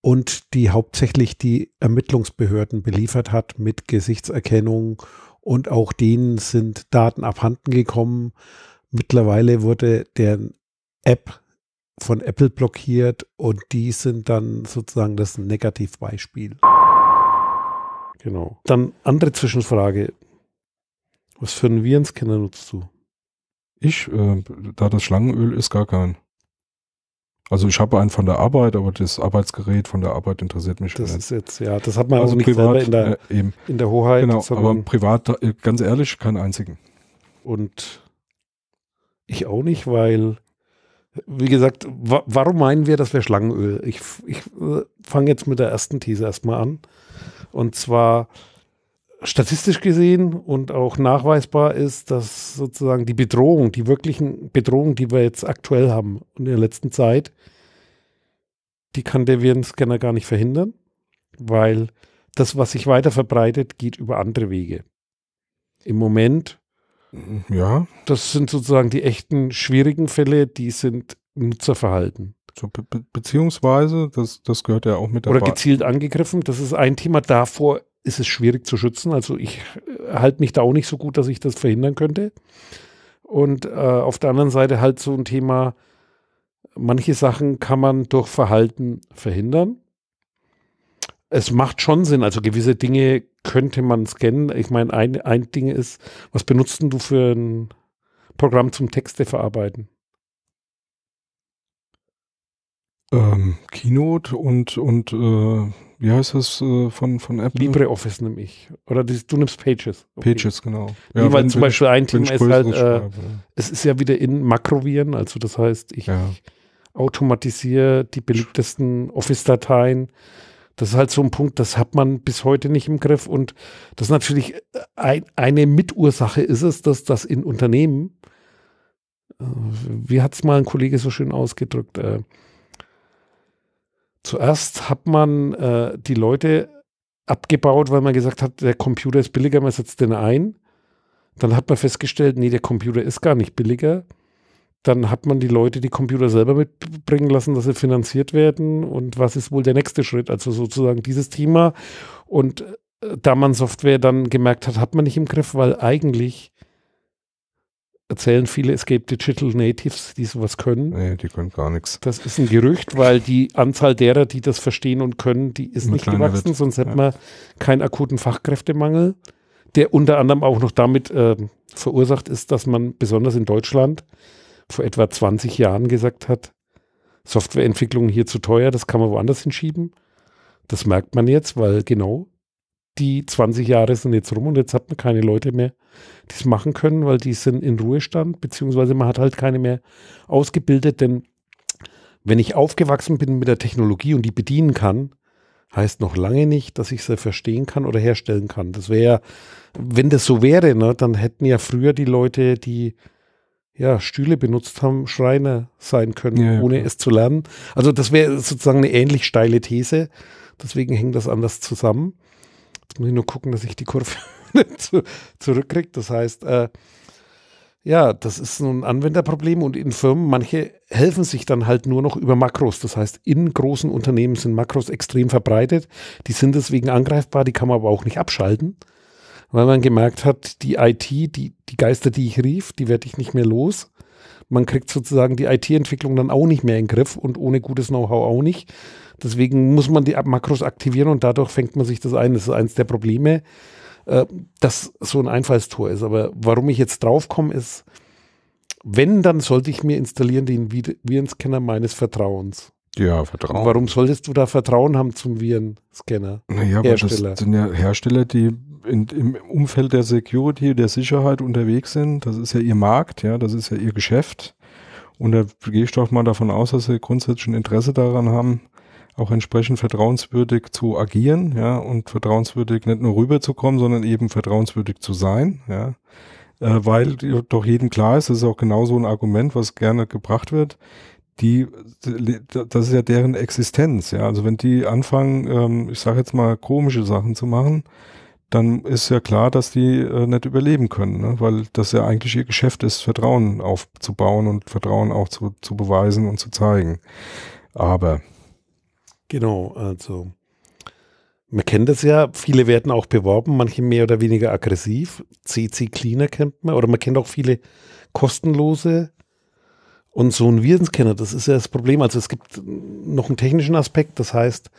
und die hauptsächlich die Ermittlungsbehörden beliefert hat mit Gesichtserkennung und auch denen sind Daten abhanden gekommen. Mittlerweile wurde deren App von Apple blockiert und die sind dann sozusagen das Negativbeispiel. Genau. Dann andere Zwischenfrage. Was für einen Virenscanner nutzt du? Ich, äh, da das Schlangenöl ist, gar kein. Also ich habe einen von der Arbeit, aber das Arbeitsgerät von der Arbeit interessiert mich nicht. Das ist jetzt, ja, das hat man also auch nicht privat, in der, äh, eben. in der Hoheit. Genau, aber privat, äh, ganz ehrlich, keinen einzigen. Und ich auch nicht, weil, wie gesagt, wa warum meinen wir, das wäre Schlangenöl? Ich, ich äh, fange jetzt mit der ersten These erstmal an. Und zwar statistisch gesehen und auch nachweisbar ist, dass sozusagen die Bedrohung, die wirklichen Bedrohungen, die wir jetzt aktuell haben in der letzten Zeit, die kann der Virenscanner gar nicht verhindern, weil das, was sich weiter verbreitet, geht über andere Wege. Im Moment ja. Das sind sozusagen die echten schwierigen Fälle, die sind Nutzerverhalten. So, be beziehungsweise, das, das gehört ja auch mit dabei. Oder gezielt angegriffen, das ist ein Thema. Davor ist es schwierig zu schützen. Also ich äh, halte mich da auch nicht so gut, dass ich das verhindern könnte. Und äh, auf der anderen Seite halt so ein Thema, manche Sachen kann man durch Verhalten verhindern es macht schon Sinn. Also gewisse Dinge könnte man scannen. Ich meine, ein, ein Ding ist, was benutzt du für ein Programm zum Texte verarbeiten? Ähm, Keynote und, und äh, wie heißt das äh, von, von Apple? LibreOffice nehme ich. Oder die, du nimmst Pages. Okay. Pages, genau. Ja, nee, weil wenn, zum Beispiel ein Thema ist halt, äh, es ist ja wieder in Makroviren, also das heißt, ich ja. automatisiere die beliebtesten Office-Dateien das ist halt so ein Punkt, das hat man bis heute nicht im Griff. Und das ist natürlich äh, ein, eine Mitursache ist es, dass das in Unternehmen, äh, wie hat es mal ein Kollege so schön ausgedrückt, äh, zuerst hat man äh, die Leute abgebaut, weil man gesagt hat, der Computer ist billiger, man setzt den ein. Dann hat man festgestellt, nee, der Computer ist gar nicht billiger dann hat man die Leute die Computer selber mitbringen lassen, dass sie finanziert werden. Und was ist wohl der nächste Schritt? Also sozusagen dieses Thema. Und äh, da man Software dann gemerkt hat, hat man nicht im Griff, weil eigentlich erzählen viele, es gibt Digital Natives, die sowas können. Nee, die können gar nichts. Das ist ein Gerücht, weil die Anzahl derer, die das verstehen und können, die ist Immer nicht gewachsen, wird. sonst hätten ja. wir keinen akuten Fachkräftemangel, der unter anderem auch noch damit äh, verursacht ist, dass man besonders in Deutschland vor etwa 20 Jahren gesagt hat, Softwareentwicklung hier zu teuer, das kann man woanders hinschieben. Das merkt man jetzt, weil genau die 20 Jahre sind jetzt rum und jetzt hat man keine Leute mehr, die es machen können, weil die sind in Ruhestand, beziehungsweise man hat halt keine mehr ausgebildet, denn wenn ich aufgewachsen bin mit der Technologie und die bedienen kann, heißt noch lange nicht, dass ich sie verstehen kann oder herstellen kann. Das wäre, wenn das so wäre, ne, dann hätten ja früher die Leute, die ja, Stühle benutzt haben, Schreiner sein können, ja, ohne klar. es zu lernen. Also das wäre sozusagen eine ähnlich steile These. Deswegen hängt das anders zusammen. Jetzt muss ich nur gucken, dass ich die Kurve [LAUGHS] zu, zurückkriege. Das heißt, äh, ja, das ist ein Anwenderproblem und in Firmen, manche helfen sich dann halt nur noch über Makros. Das heißt, in großen Unternehmen sind Makros extrem verbreitet. Die sind deswegen angreifbar, die kann man aber auch nicht abschalten weil man gemerkt hat, die IT, die, die Geister, die ich rief, die werde ich nicht mehr los. Man kriegt sozusagen die IT-Entwicklung dann auch nicht mehr in den Griff und ohne gutes Know-how auch nicht. Deswegen muss man die Makros aktivieren und dadurch fängt man sich das ein. Das ist eins der Probleme, äh, dass so ein Einfallstor ist. Aber warum ich jetzt draufkomme, ist, wenn, dann sollte ich mir installieren den Virenscanner meines Vertrauens. Ja, Vertrauen. Warum solltest du da Vertrauen haben zum Virenscanner? Naja, weil das sind ja Hersteller, die in, im Umfeld der Security, der Sicherheit unterwegs sind. Das ist ja ihr Markt, ja, das ist ja ihr Geschäft. Und da gehe ich doch mal davon aus, dass sie grundsätzlich ein Interesse daran haben, auch entsprechend vertrauenswürdig zu agieren, ja, und vertrauenswürdig nicht nur rüberzukommen, sondern eben vertrauenswürdig zu sein, ja. Äh, weil doch jedem klar ist, das ist auch genau so ein Argument, was gerne gebracht wird, die, das ist ja deren Existenz, ja. Also wenn die anfangen, ähm, ich sage jetzt mal komische Sachen zu machen, dann ist ja klar, dass die äh, nicht überleben können, ne? weil das ja eigentlich ihr Geschäft ist, Vertrauen aufzubauen und Vertrauen auch zu, zu beweisen und zu zeigen. Aber. Genau, also man kennt das ja, viele werden auch beworben, manche mehr oder weniger aggressiv. CC Cleaner kennt man oder man kennt auch viele kostenlose und so ein Virenscanner, das ist ja das Problem. Also es gibt noch einen technischen Aspekt, das heißt,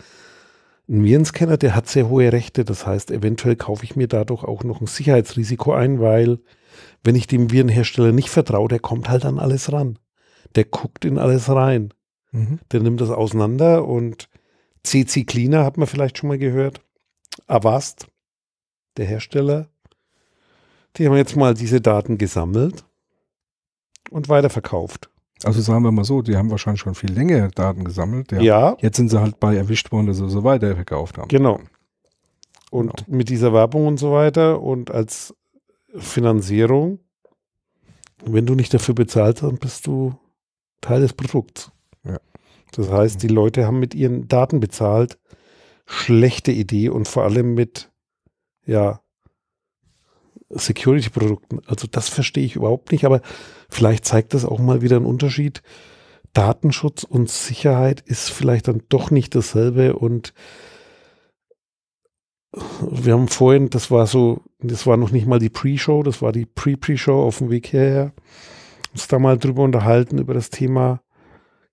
ein Virenscanner, der hat sehr hohe Rechte. Das heißt, eventuell kaufe ich mir dadurch auch noch ein Sicherheitsrisiko ein, weil wenn ich dem Virenhersteller nicht vertraue, der kommt halt an alles ran. Der guckt in alles rein. Mhm. Der nimmt das auseinander und CC Cleaner hat man vielleicht schon mal gehört. Avast, der Hersteller. Die haben jetzt mal diese Daten gesammelt und weiterverkauft. Also sagen wir mal so, die haben wahrscheinlich schon viel länger Daten gesammelt. Ja. ja. Jetzt sind sie halt bei erwischt worden, dass sie so weiter verkauft haben. Genau. Und genau. mit dieser Werbung und so weiter und als Finanzierung, wenn du nicht dafür bezahlst, dann bist du Teil des Produkts. Ja. Das heißt, die Leute haben mit ihren Daten bezahlt. Schlechte Idee und vor allem mit, ja, Security-Produkten. Also das verstehe ich überhaupt nicht, aber vielleicht zeigt das auch mal wieder einen Unterschied. Datenschutz und Sicherheit ist vielleicht dann doch nicht dasselbe und wir haben vorhin, das war so, das war noch nicht mal die Pre-Show, das war die Pre-Pre-Show auf dem Weg hierher, uns da mal drüber unterhalten, über das Thema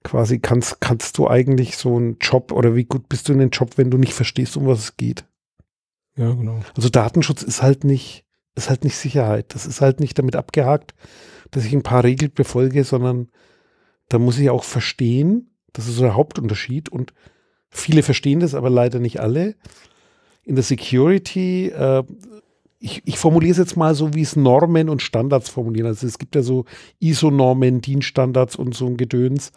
quasi, kannst, kannst du eigentlich so einen Job oder wie gut bist du in den Job, wenn du nicht verstehst, um was es geht? Ja, genau. Also Datenschutz ist halt nicht, ist halt nicht Sicherheit. Das ist halt nicht damit abgehakt, dass ich ein paar Regeln befolge, sondern da muss ich auch verstehen, das ist so der Hauptunterschied und viele verstehen das, aber leider nicht alle. In der Security, äh, ich, ich formuliere es jetzt mal so, wie es Normen und Standards formulieren. Also es gibt ja so ISO-Normen, DIN-Standards und so ein Gedöns.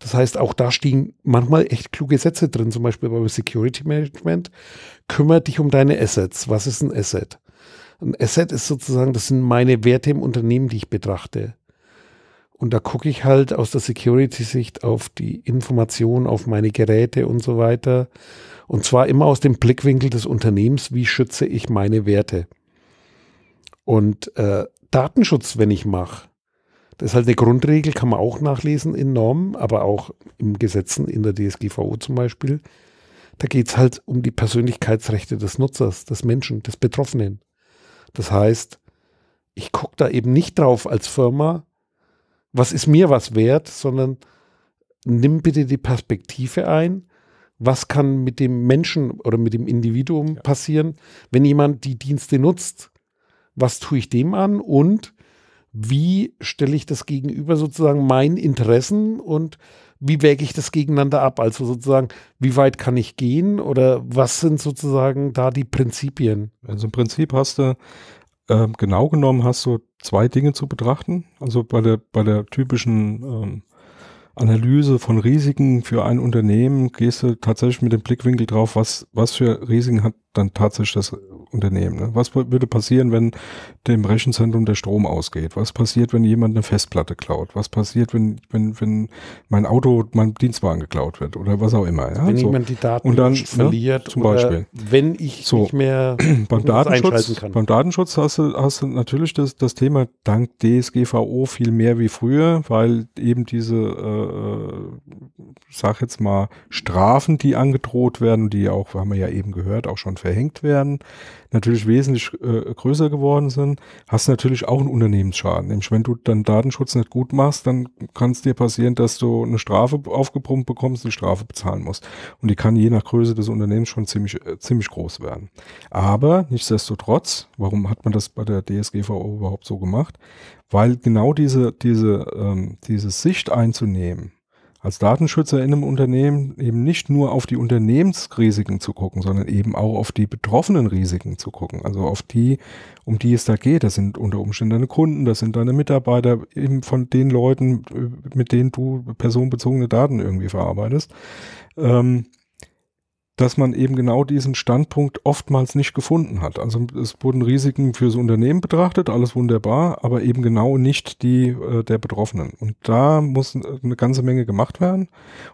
Das heißt, auch da stehen manchmal echt kluge Sätze drin, zum Beispiel beim Security Management. Kümmere dich um deine Assets. Was ist ein Asset? Ein ähm, Asset ist sozusagen, das sind meine Werte im Unternehmen, die ich betrachte. Und da gucke ich halt aus der Security-Sicht auf die Informationen, auf meine Geräte und so weiter. Und zwar immer aus dem Blickwinkel des Unternehmens, wie schütze ich meine Werte. Und äh, Datenschutz, wenn ich mache, das ist halt eine Grundregel, kann man auch nachlesen in Normen, aber auch im Gesetzen in der DSGVO zum Beispiel. Da geht es halt um die Persönlichkeitsrechte des Nutzers, des Menschen, des Betroffenen. Das heißt, ich gucke da eben nicht drauf als Firma, was ist mir was wert, sondern nimm bitte die Perspektive ein, was kann mit dem Menschen oder mit dem Individuum ja. passieren, wenn jemand die Dienste nutzt, was tue ich dem an und wie stelle ich das gegenüber sozusagen meinen Interessen und wie wäge ich das gegeneinander ab? Also sozusagen, wie weit kann ich gehen oder was sind sozusagen da die Prinzipien? Also im Prinzip hast du, äh, ähm, genau genommen hast du zwei Dinge zu betrachten. Also bei der, bei der typischen ähm, Analyse von Risiken für ein Unternehmen gehst du tatsächlich mit dem Blickwinkel drauf, was, was für Risiken hat dann tatsächlich das Unternehmen. Ne? Was würde passieren, wenn dem Rechenzentrum der Strom ausgeht? Was passiert, wenn jemand eine Festplatte klaut? Was passiert, wenn, wenn, wenn mein Auto, mein Dienstwagen geklaut wird oder was auch immer? Ja? Wenn so. jemand die Daten und dann, ne, verliert, ne? zum Beispiel. Wenn ich so. nicht mehr [CLEARS THROAT] beim Datenschutz, kann. Beim Datenschutz hast du, hast du natürlich das, das Thema dank DSGVO viel mehr wie früher, weil eben diese, äh, äh, sag jetzt mal, Strafen, die angedroht werden, die auch, haben wir ja eben gehört, auch schon verhängt werden, natürlich wesentlich äh, größer geworden sind, hast natürlich auch einen Unternehmensschaden. Nämlich wenn du deinen Datenschutz nicht gut machst, dann kann es dir passieren, dass du eine Strafe aufgebrummt bekommst, eine Strafe bezahlen musst. Und die kann je nach Größe des Unternehmens schon ziemlich, äh, ziemlich groß werden. Aber nichtsdestotrotz, warum hat man das bei der DSGVO überhaupt so gemacht? Weil genau diese, diese, ähm, diese Sicht einzunehmen, als Datenschützer in einem Unternehmen eben nicht nur auf die Unternehmensrisiken zu gucken, sondern eben auch auf die betroffenen Risiken zu gucken. Also auf die, um die es da geht. Das sind unter Umständen deine Kunden, das sind deine Mitarbeiter, eben von den Leuten, äh, mit denen du personenbezogene Daten irgendwie verarbeitest. Ähm, dass man eben genau diesen Standpunkt oftmals nicht gefunden hat. Also es wurden Risiken fürs Unternehmen betrachtet, alles wunderbar, aber eben genau nicht die äh, der Betroffenen. Und da muss eine ganze Menge gemacht werden.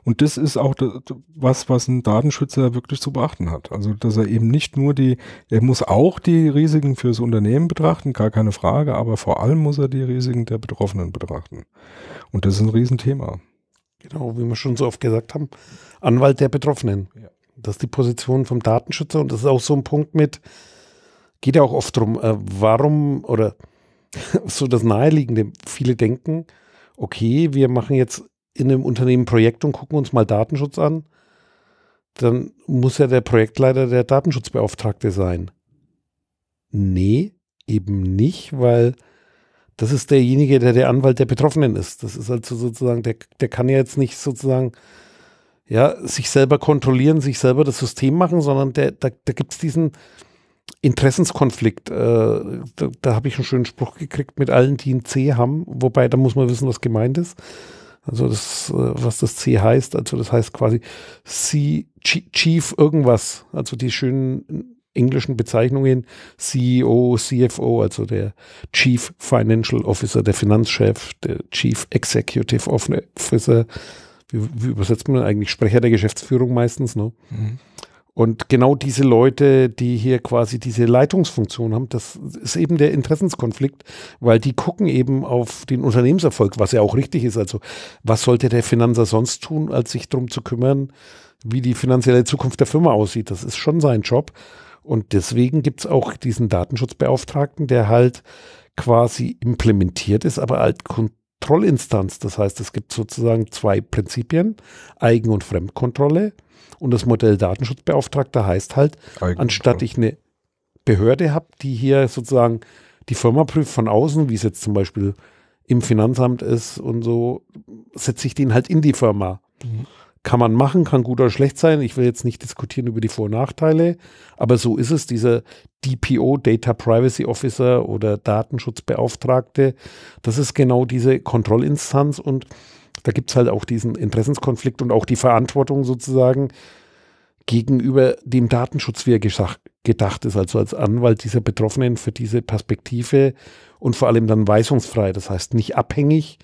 Und das ist auch das, was, was ein Datenschützer wirklich zu beachten hat. Also dass er eben nicht nur die, er muss auch die Risiken fürs Unternehmen betrachten, gar keine Frage, aber vor allem muss er die Risiken der Betroffenen betrachten. Und das ist ein Riesenthema. Genau, wie wir schon so oft gesagt haben, Anwalt der Betroffenen. Ja. Das ist die Position vom Datenschützer und das ist auch so ein Punkt mit, geht ja auch oft drum, äh, warum oder [LAUGHS] so das Naheliegende. Viele denken, okay, wir machen jetzt in einem Unternehmen ein Projekt und gucken uns mal Datenschutz an. Dann muss ja der Projektleiter der Datenschutzbeauftragte sein. Nee, eben nicht, weil das ist derjenige, der der Anwalt der Betroffenen ist. Das ist also sozusagen, der, der kann ja jetzt nicht sozusagen ja, sich selber kontrollieren, sich selber das System machen, sondern der, da, da gibt es diesen Interessenskonflikt. Äh, da, da habe ich einen schönen Spruch gekriegt mit allen, die ein C haben, wobei da muss man wissen, was gemeint ist. Also das, äh, was das C heißt, also das heißt quasi C, Chief irgendwas, also die schönen englischen Bezeichnungen CEO, CFO, also der Chief Financial Officer, der Finanzchef, der Chief Executive Officer, wie, wie übersetzt man eigentlich, Sprecher der Geschäftsführung meistens, ne? Mhm. Und genau diese Leute, die hier quasi diese Leitungsfunktion haben, das ist eben der Interessenskonflikt, weil die gucken eben auf den Unternehmenserfolg, was ja auch richtig ist. Also was sollte der Finanzer sonst tun, als sich darum zu kümmern, wie die finanzielle Zukunft der Firma aussieht. Das ist schon sein Job. Und deswegen gibt es auch diesen Datenschutzbeauftragten, der halt quasi implementiert ist, aber halt Kontrollinstanz. Das heißt, es gibt sozusagen zwei Prinzipien, Eigen- und Fremdkontrolle. Und das Modell Datenschutzbeauftragter heißt halt, anstatt ich eine Behörde habe, die hier sozusagen die Firma prüft von außen, wie es jetzt zum Beispiel im Finanzamt ist und so, setze ich den halt in die Firma. Mhm kann man machen, kann gut oder schlecht sein. Ich will jetzt nicht diskutieren über die Vor- und Nachteile, aber so ist es. Dieser DPO, Data Privacy Officer oder Datenschutzbeauftragte, das ist genau diese Kontrollinstanz und da gibt es halt auch diesen Interessenskonflikt und auch die Verantwortung sozusagen gegenüber dem Datenschutz, wie er gedacht ist, also als Anwalt dieser Betroffenen für diese Perspektive und vor allem dann weisungsfrei, das heißt nicht abhängig,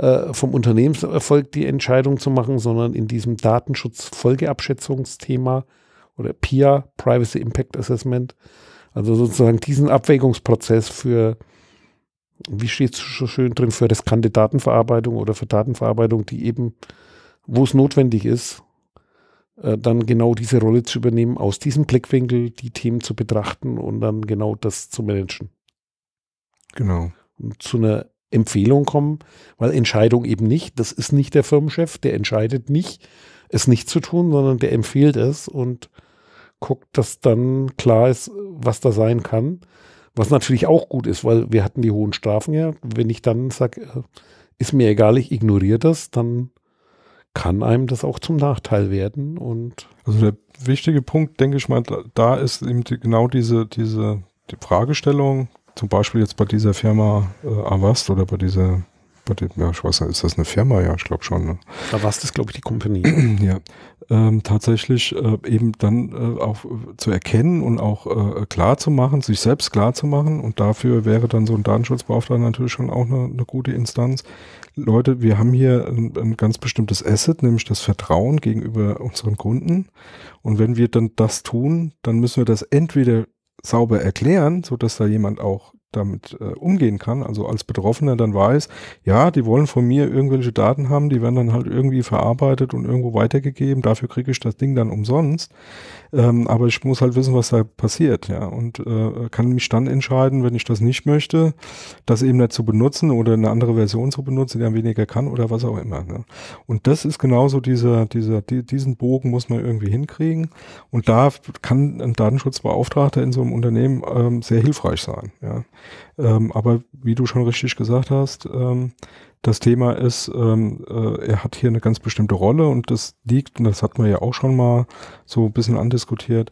äh, vom Unternehmenserfolg die Entscheidung zu machen, sondern in diesem Datenschutzfolgeabschätzungsthema oder PIA, Privacy Impact Assessment, also sozusagen diesen Abwägungsprozess für, wie steht es so schön drin, für riskante Datenverarbeitung oder für Datenverarbeitung, die eben, wo es notwendig ist, äh, dann genau diese Rolle zu übernehmen, aus diesem Blickwinkel die Themen zu betrachten und dann genau das zu managen. Genau. Und zu einer Empfehlung kommen, weil Entscheidung eben nicht, das ist nicht der Firmenchef, der entscheidet nicht, es nicht zu tun, sondern der empfiehlt es und guckt, dass dann klar ist, was da sein kann. Was natürlich auch gut ist, weil wir hatten die hohen Strafen ja. Wenn ich dann sage, äh, ist mir egal, ich ignoriere das, dann kann einem das auch zum Nachteil werden. Und also der wichtige Punkt, denke ich mal, da ist eben genau diese, diese die Fragestellung, zum Beispiel jetzt bei dieser Firma äh, Avast oder bei dieser, bei dem, ja, ich weiß nicht, ist das eine Firma? Ja, ich glaube schon. Ne? Avast ist, glaube ich, die Company. [CLEARS THROAT] ja, ähm, tatsächlich äh, eben dann äh, auch äh, zu erkennen und auch äh, äh, klar zu machen, sich selbst klar zu machen. Und dafür wäre dann so ein Datenschutzbeauftragter natürlich schon auch eine, eine gute Instanz. Leute, wir haben hier ein, ein, ganz bestimmtes Asset, nämlich das Vertrauen gegenüber unseren Kunden. Und wenn wir dann das tun, dann müssen wir das entweder sauber erklären, sodass da jemand auch damit äh, umgehen kann, also als Betroffener dann weiß, ja, die wollen von mir irgendwelche Daten haben, die werden dann halt irgendwie verarbeitet und irgendwo weitergegeben, dafür kriege ich das Ding dann umsonst, ähm, aber ich muss halt wissen, was da passiert, ja, und äh, kann mich dann entscheiden, wenn ich das nicht möchte, das eben nicht zu benutzen oder eine andere Version zu benutzen, die dann weniger kann oder was auch immer. Ne? Und das ist genauso dieser, dieser, die, diesen Bogen muss man irgendwie hinkriegen und da kann ein Datenschutzbeauftragter in so einem Unternehmen ähm, sehr hilfreich sein, ja. Ähm, aber wie du schon richtig gesagt hast, ähm, das Thema ist, ähm, äh, er hat hier eine ganz bestimmte Rolle und das liegt, und das hat man ja auch schon mal so ein bisschen andiskutiert,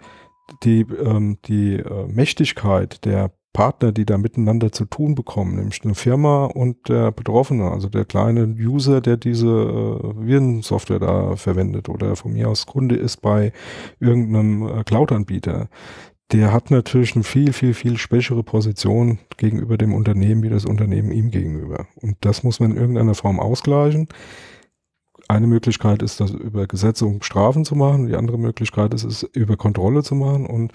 die, ähm, die äh, Mächtigkeit der Partner, die da miteinander zu tun bekommen, nämlich eine Firma und der Betroffene, also der kleine User, der diese äh, Virensoftware da verwendet oder von mir aus Kunde ist bei irgendeinem äh, Cloud-Anbieter der hat natürlich eine viel, viel, viel schwächere Position gegenüber dem Unternehmen, wie das Unternehmen ihm gegenüber. Und das muss man in irgendeiner Form ausgleichen. Eine Möglichkeit ist, das über Gesetze und Strafen zu machen. Die andere Möglichkeit ist es, über Kontrolle zu machen. Und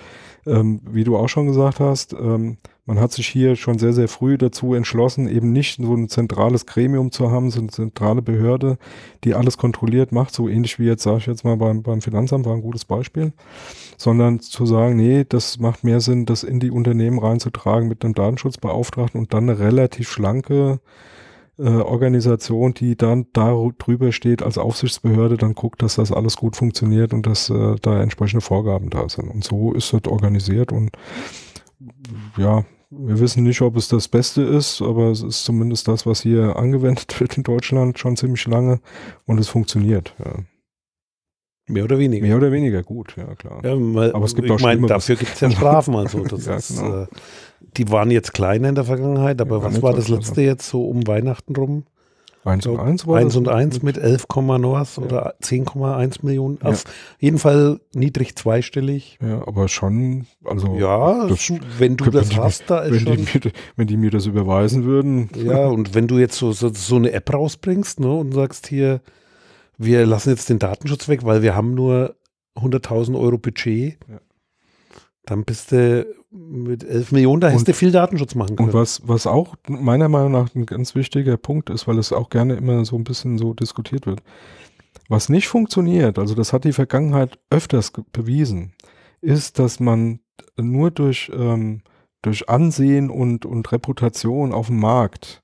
ähm, wie du auch schon gesagt hast, ähm, man hat sich hier schon sehr, sehr früh dazu entschlossen, eben nicht so ein zentrales Gremium zu haben, so eine zentrale Behörde, die alles kontrolliert macht, so ähnlich wie jetzt, sage ich jetzt mal, beim, beim Finanzamt war ein gutes Beispiel, sondern zu sagen, nee, das macht mehr Sinn, das in die Unternehmen reinzutragen mit einem Datenschutzbeauftragten und dann eine relativ schlanke äh, Organisation, die dann darüber steht als Aufsichtsbehörde, dann guckt, dass das alles gut funktioniert und dass äh, da entsprechende Vorgaben da sind. Und so ist das organisiert und ja, wir wissen nicht, ob es das Beste ist, aber es ist zumindest das, was hier angewendet [LAUGHS] wird in Deutschland schon ziemlich lange und es funktioniert. Ja. Mehr oder weniger. Mehr oder weniger gut, ja klar. Ja, weil, aber es gibt auch ich meine, dafür gibt es ja Strafen. Also [LAUGHS] das ja, genau. ist, äh, die waren jetzt kleiner in der Vergangenheit, aber ja, was war das letzte jetzt so um Weihnachten rum? 1 und 1 war 1 und 1 mit 11, was ja. oder 10,1 Millionen. Ja. Auf jeden Fall niedrig zweistellig. Ja, aber schon, also. Ja, das, wenn du das hast, da ist wenn schon. Die mir, wenn die mir das überweisen würden. Ja, und wenn du jetzt so, so, so eine App rausbringst ne, und sagst hier, wir lassen jetzt den Datenschutz weg, weil wir haben nur 100.000 Euro Budget. Ja. Dann bist du mit 11 Millionen, da hättest du viel Datenschutz machen können. Und was, was auch meiner Meinung nach ein ganz wichtiger Punkt ist, weil es auch gerne immer so ein bisschen so diskutiert wird. Was nicht funktioniert, also das hat die Vergangenheit öfters bewiesen, ist, dass man nur durch, ähm, durch Ansehen und, und Reputation auf dem Markt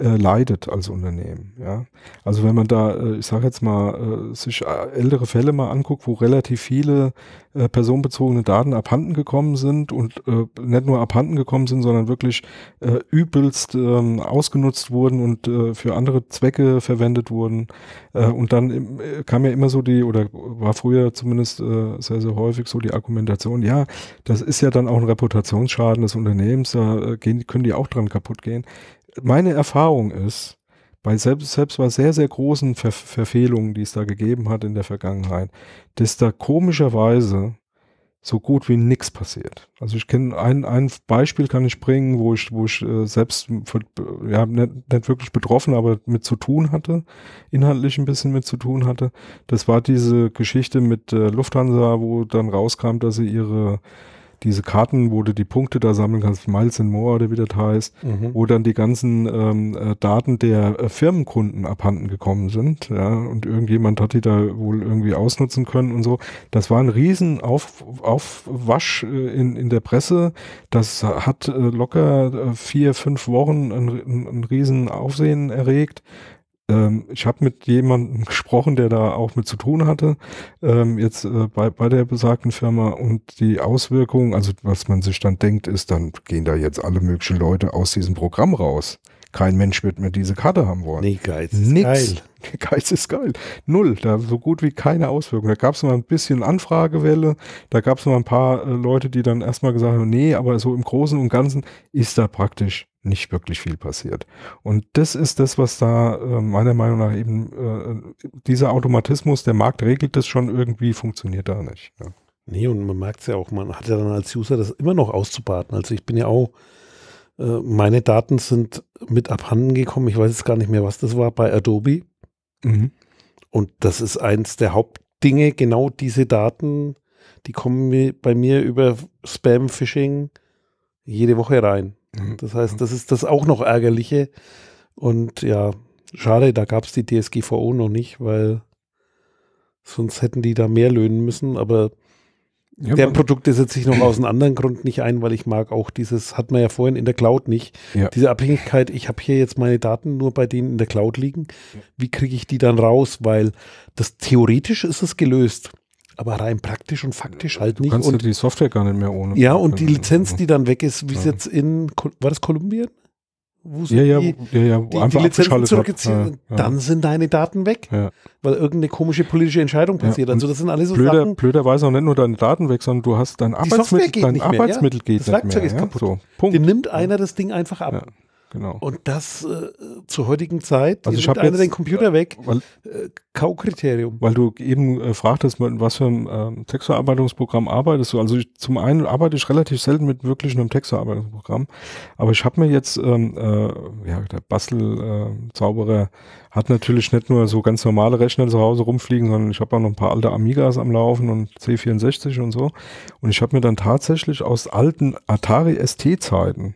äh, leidet als Unternehmen. Ja? Also wenn man da, äh, ich sage jetzt mal, äh, sich äh, ältere Fälle mal anguckt, wo relativ viele äh, personenbezogene Daten abhanden gekommen sind und äh, nicht nur abhanden gekommen sind, sondern wirklich übelst ähm, ausgenutzt wurden und für andere Zwecke verwendet wurden. und dann im, kam ja immer so die, oder war früher zumindest sehr, sehr häufig so die Argumentation, ja, das ist ja dann auch ein Reputationsschaden des Unternehmens, da gehen, können die auch dran kaputt gehen meine Erfahrung ist, bei selbst, selbst bei sehr, sehr großen Ver Verfehlungen, die es da gegeben hat in der Vergangenheit, dass da komischerweise so gut wie nichts passiert. Also ich kenne ein, ein Beispiel kann ich bringen, wo ich, wo ich äh, selbst ja, nicht, nicht, wirklich betroffen, aber mit zu tun hatte, inhaltlich ein bisschen mit zu tun hatte. Das war diese Geschichte mit äh, Lufthansa, wo dann rauskam, dass sie ihre diese Karten, wo du die Punkte da sammeln kannst, Miles and More oder wie das heißt, mhm. wo dann die ganzen ähm, äh, Daten der äh, Firmenkunden abhanden gekommen sind, ja, und irgendjemand hat die da wohl irgendwie ausnutzen können und so. Das war ein riesen Auf, Aufwasch äh, in, in der Presse. Das hat äh, locker äh, vier, fünf Wochen ein, ein, ein riesen Aufsehen erregt ähm, ich habe mit jemandem gesprochen, der da auch mit zu tun hatte, ähm, jetzt äh, bei, bei der besagten Firma und die Auswirkungen, also was man sich dann denkt, ist, dann gehen da jetzt alle möglichen Leute aus diesem Programm raus. Kein Mensch wird mehr diese Karte haben wollen. Nee, Geiz ist Nix. geil. [LAUGHS] Geiz ist geil. Null. Da so gut wie keine Auswirkungen. Da gab es mal ein bisschen Anfragewelle. Da gab es mal ein paar äh, Leute, die dann erstmal gesagt haben, nee, aber so im Großen und Ganzen ist da praktisch nicht wirklich viel passiert. Und das ist das, was da äh, meiner Meinung nach eben äh, dieser Automatismus, der Markt regelt das schon irgendwie, funktioniert da nicht. Ja. Nee, und man merkt es ja auch, man hat ja dann als User das immer noch auszubaden. Also ich bin ja auch äh, meine Daten sind mit abhanden gekommen. Ich weiß jetzt gar nicht mehr, was das war bei Adobe. Mhm. Und das ist eins der Hauptdinge, genau diese Daten, die kommen bei mir über Spam-Phishing jede Woche rein. Mhm. Das heißt, mhm. das ist das auch noch ärgerliche. Und ja, schade, da gab es die DSGVO noch nicht, weil sonst hätten die da mehr löhnen müssen. Aber ja, der Produkte setze ich noch aus einem anderen Grund nicht ein, weil ich mag auch dieses, hat man ja vorhin in der Cloud nicht, ja. diese Abhängigkeit, ich habe hier jetzt meine Daten nur bei denen in der Cloud liegen, wie kriege ich die dann raus, weil das theoretisch ist es gelöst, aber rein praktisch und faktisch halt du nicht. Du kannst und, ja die Software gar nicht mehr ohne. Ja, und die Lizenz, die dann weg ist, wie ist jetzt in, war das Kolumbien? wo ja, ja, die, ja, ja, die, einfach die Lizenzen zurückgezogen ja, dann sind deine Daten weg, weil irgendeine komische politische Entscheidung passiert. also das sind alles so blöder, Sachen. Blöderweise auch nicht nur deine Daten weg, sondern du hast dein Arbeitsmittel, geht dein Arbeitsmittel mehr, geht das Werkzeug nicht mehr, ist kaputt. So, Punkt. Dir nimmt einer das Ding einfach ab. Genau. Und das äh, zur heutigen Zeit, also ich habe einer den Computer äh, weg, weil, äh, Kaukriterium. Weil du eben äh, fragtest, mit was für einem ähm, Textverarbeitungsprogramm arbeitest du. Also ich, zum einen arbeite ich relativ selten mit wirklich einem Textverarbeitungsprogramm, aber ich habe mir jetzt, ähm, ja, der Bastelzauberer zauberer hat natürlich nicht nur so ganz normale Rechner zu Hause rumfliegen, sondern ich habe auch noch ein paar alte Amigas am Laufen und C64 und so. Und ich habe mir dann tatsächlich aus alten Atari ST-Zeiten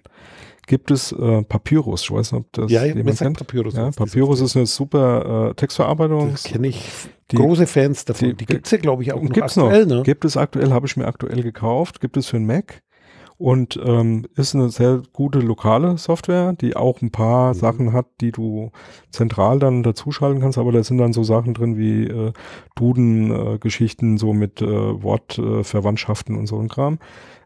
gibt es äh, Papyrus. Ich weiß nicht, ob das ja, jemand kennt. Papyrus. Ja, Papyrus ist eine super äh, Textverarbeitung. Das kenne ich. Die, große Fans davon. Die, die gibt es ja, glaube ich, auch noch gibt's aktuell. Noch. Ne? Gibt es aktuell, habe ich mir aktuell gekauft. Gibt es für einen Mac. Und ähm, ist eine sehr gute lokale Software, die auch ein paar mhm. Sachen hat, die du zentral dann dazuschalten kannst. Aber da sind dann so Sachen drin wie äh, Duden-Geschichten, so mit äh, Wortverwandtschaften und so ein Kram.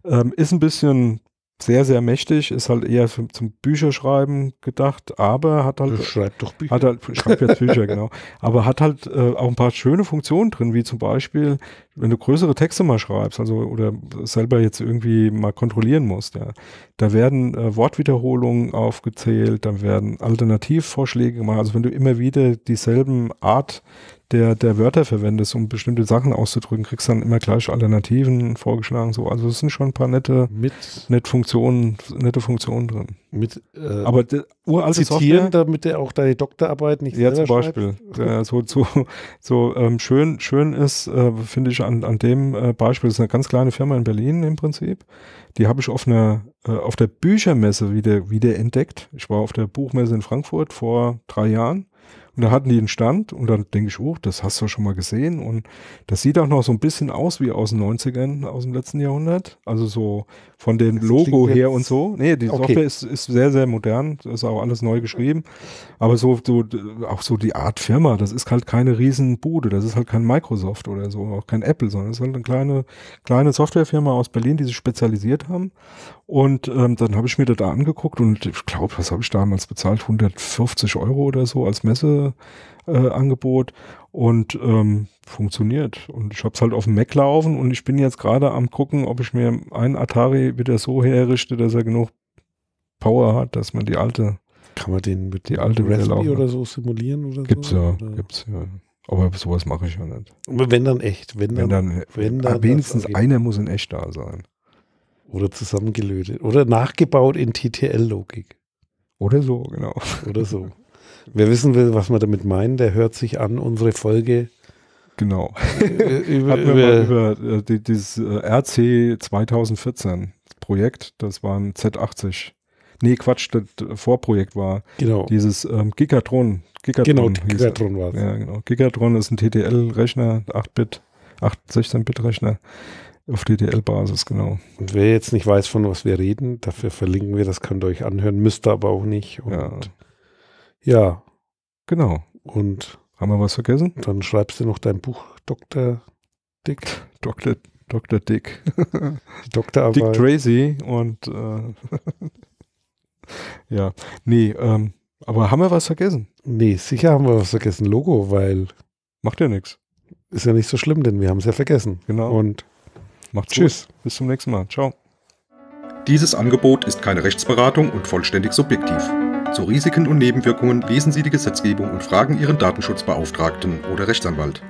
Ähm, ist ein bisschen sehr, sehr mächtig, ist halt eher zum, zum Bücherschreiben gedacht, aber hat halt. Schreibt doch Bücher. Hat halt, schreibt jetzt Bücher, [LAUGHS] genau. Aber hat halt äh, auch ein paar schöne Funktionen drin, wie zum Beispiel wenn du größere Texte mal schreibst, also oder selber jetzt irgendwie mal kontrollieren musst, ja, da werden äh, Wortwiederholungen aufgezählt, dann werden Alternativvorschläge gemacht. Also wenn du immer wieder dieselben Art der, der Wörter verwendest, um bestimmte Sachen auszudrücken, kriegst dann immer gleich Alternativen vorgeschlagen. So. Also es sind schon ein paar nette, mit, nette Funktionen, nette Funktionen drin. Mit, äh, Aber de, uralte zitieren, Software, damit er auch deine Doktorarbeit nicht Ja, zum Beispiel. Ja, so so, so ähm, schön, schön ist, äh, finde ich an, an dem äh, Beispiel, das ist eine ganz kleine Firma in Berlin im Prinzip, die habe ich auf, einer, äh, auf der Büchermesse wieder, wieder entdeckt. Ich war auf der Buchmesse in Frankfurt vor drei Jahren und da hatten die einen Stand und dann denke ich, oh, das hast du schon mal gesehen. Und das sieht auch noch so ein bisschen aus wie aus den 90ern, aus dem letzten Jahrhundert. Also so von dem Logo her und so. Nee, die okay. Software ist, ist sehr, sehr modern. Das ist auch alles neu geschrieben. Aber so, so, auch so die Art Firma, das ist halt keine Riesenbude. Das ist halt kein Microsoft oder so, auch kein Apple, sondern es ist halt eine kleine, kleine Softwarefirma aus Berlin, die sich spezialisiert haben. Und ähm, dann habe ich mir das da angeguckt und ich glaube, was habe ich damals bezahlt? 150 Euro oder so als Messe äh, Angebot und ähm, funktioniert. Und ich habe es halt auf dem Mac laufen und ich bin jetzt gerade am gucken, ob ich mir einen Atari wieder so herrichte, dass er genug Power hat, dass man die alte kann man den mit die alte Raspberry oder so simulieren oder gibt's so? Ja, oder? Gibt's ja. Aber sowas mache ich ja nicht. Wenn dann echt. Wenn, wenn dann, dann, wenn ah, dann wenigstens einer muss in echt da sein. Oder zusammengelötet. Oder nachgebaut in TTL-Logik. Oder so, genau. Oder so. [LAUGHS] Wer wissen will, was wir damit meinen, der hört sich an unsere Folge. Genau. [LAUGHS] Äh, über, Hatten wir mal über äh, die, dieses äh, RC 2014 Projekt, das war ein Z80. Nee, Quatsch, das Vorprojekt war genau. dieses ähm, Gigatron. Gigatron. Genau, Gigatron war es. Ja, genau. Gigatron ist ein TTL-Rechner, 8-Bit, 16-Bit-Rechner auf TTL-Basis, genau. Und wer jetzt nicht weiß, von was wir reden, dafür verlinken wir, das könnt ihr euch anhören, müsst ihr aber auch nicht. Und ja. Ja. Genau. Und haben wir was vergessen? Dann schreibst du noch dein Buch Dr. Dick. [LAUGHS] Dr. Dr. Dick. Dr. Dick Tracy und äh, [LAUGHS] ja. Nee, ähm, aber haben wir was vergessen? Nee, sicher haben wir was vergessen. Logo, weil. Macht ja nichts. Ist ja nicht so schlimm, denn wir haben es ja vergessen. Genau. Und macht Tschüss. Gut. Bis zum nächsten Mal. Ciao. Dieses Angebot ist keine Rechtsberatung und vollständig subjektiv. Zu Risiken und Nebenwirkungen lesen Sie die Gesetzgebung und fragen Ihren Datenschutzbeauftragten oder Rechtsanwalt.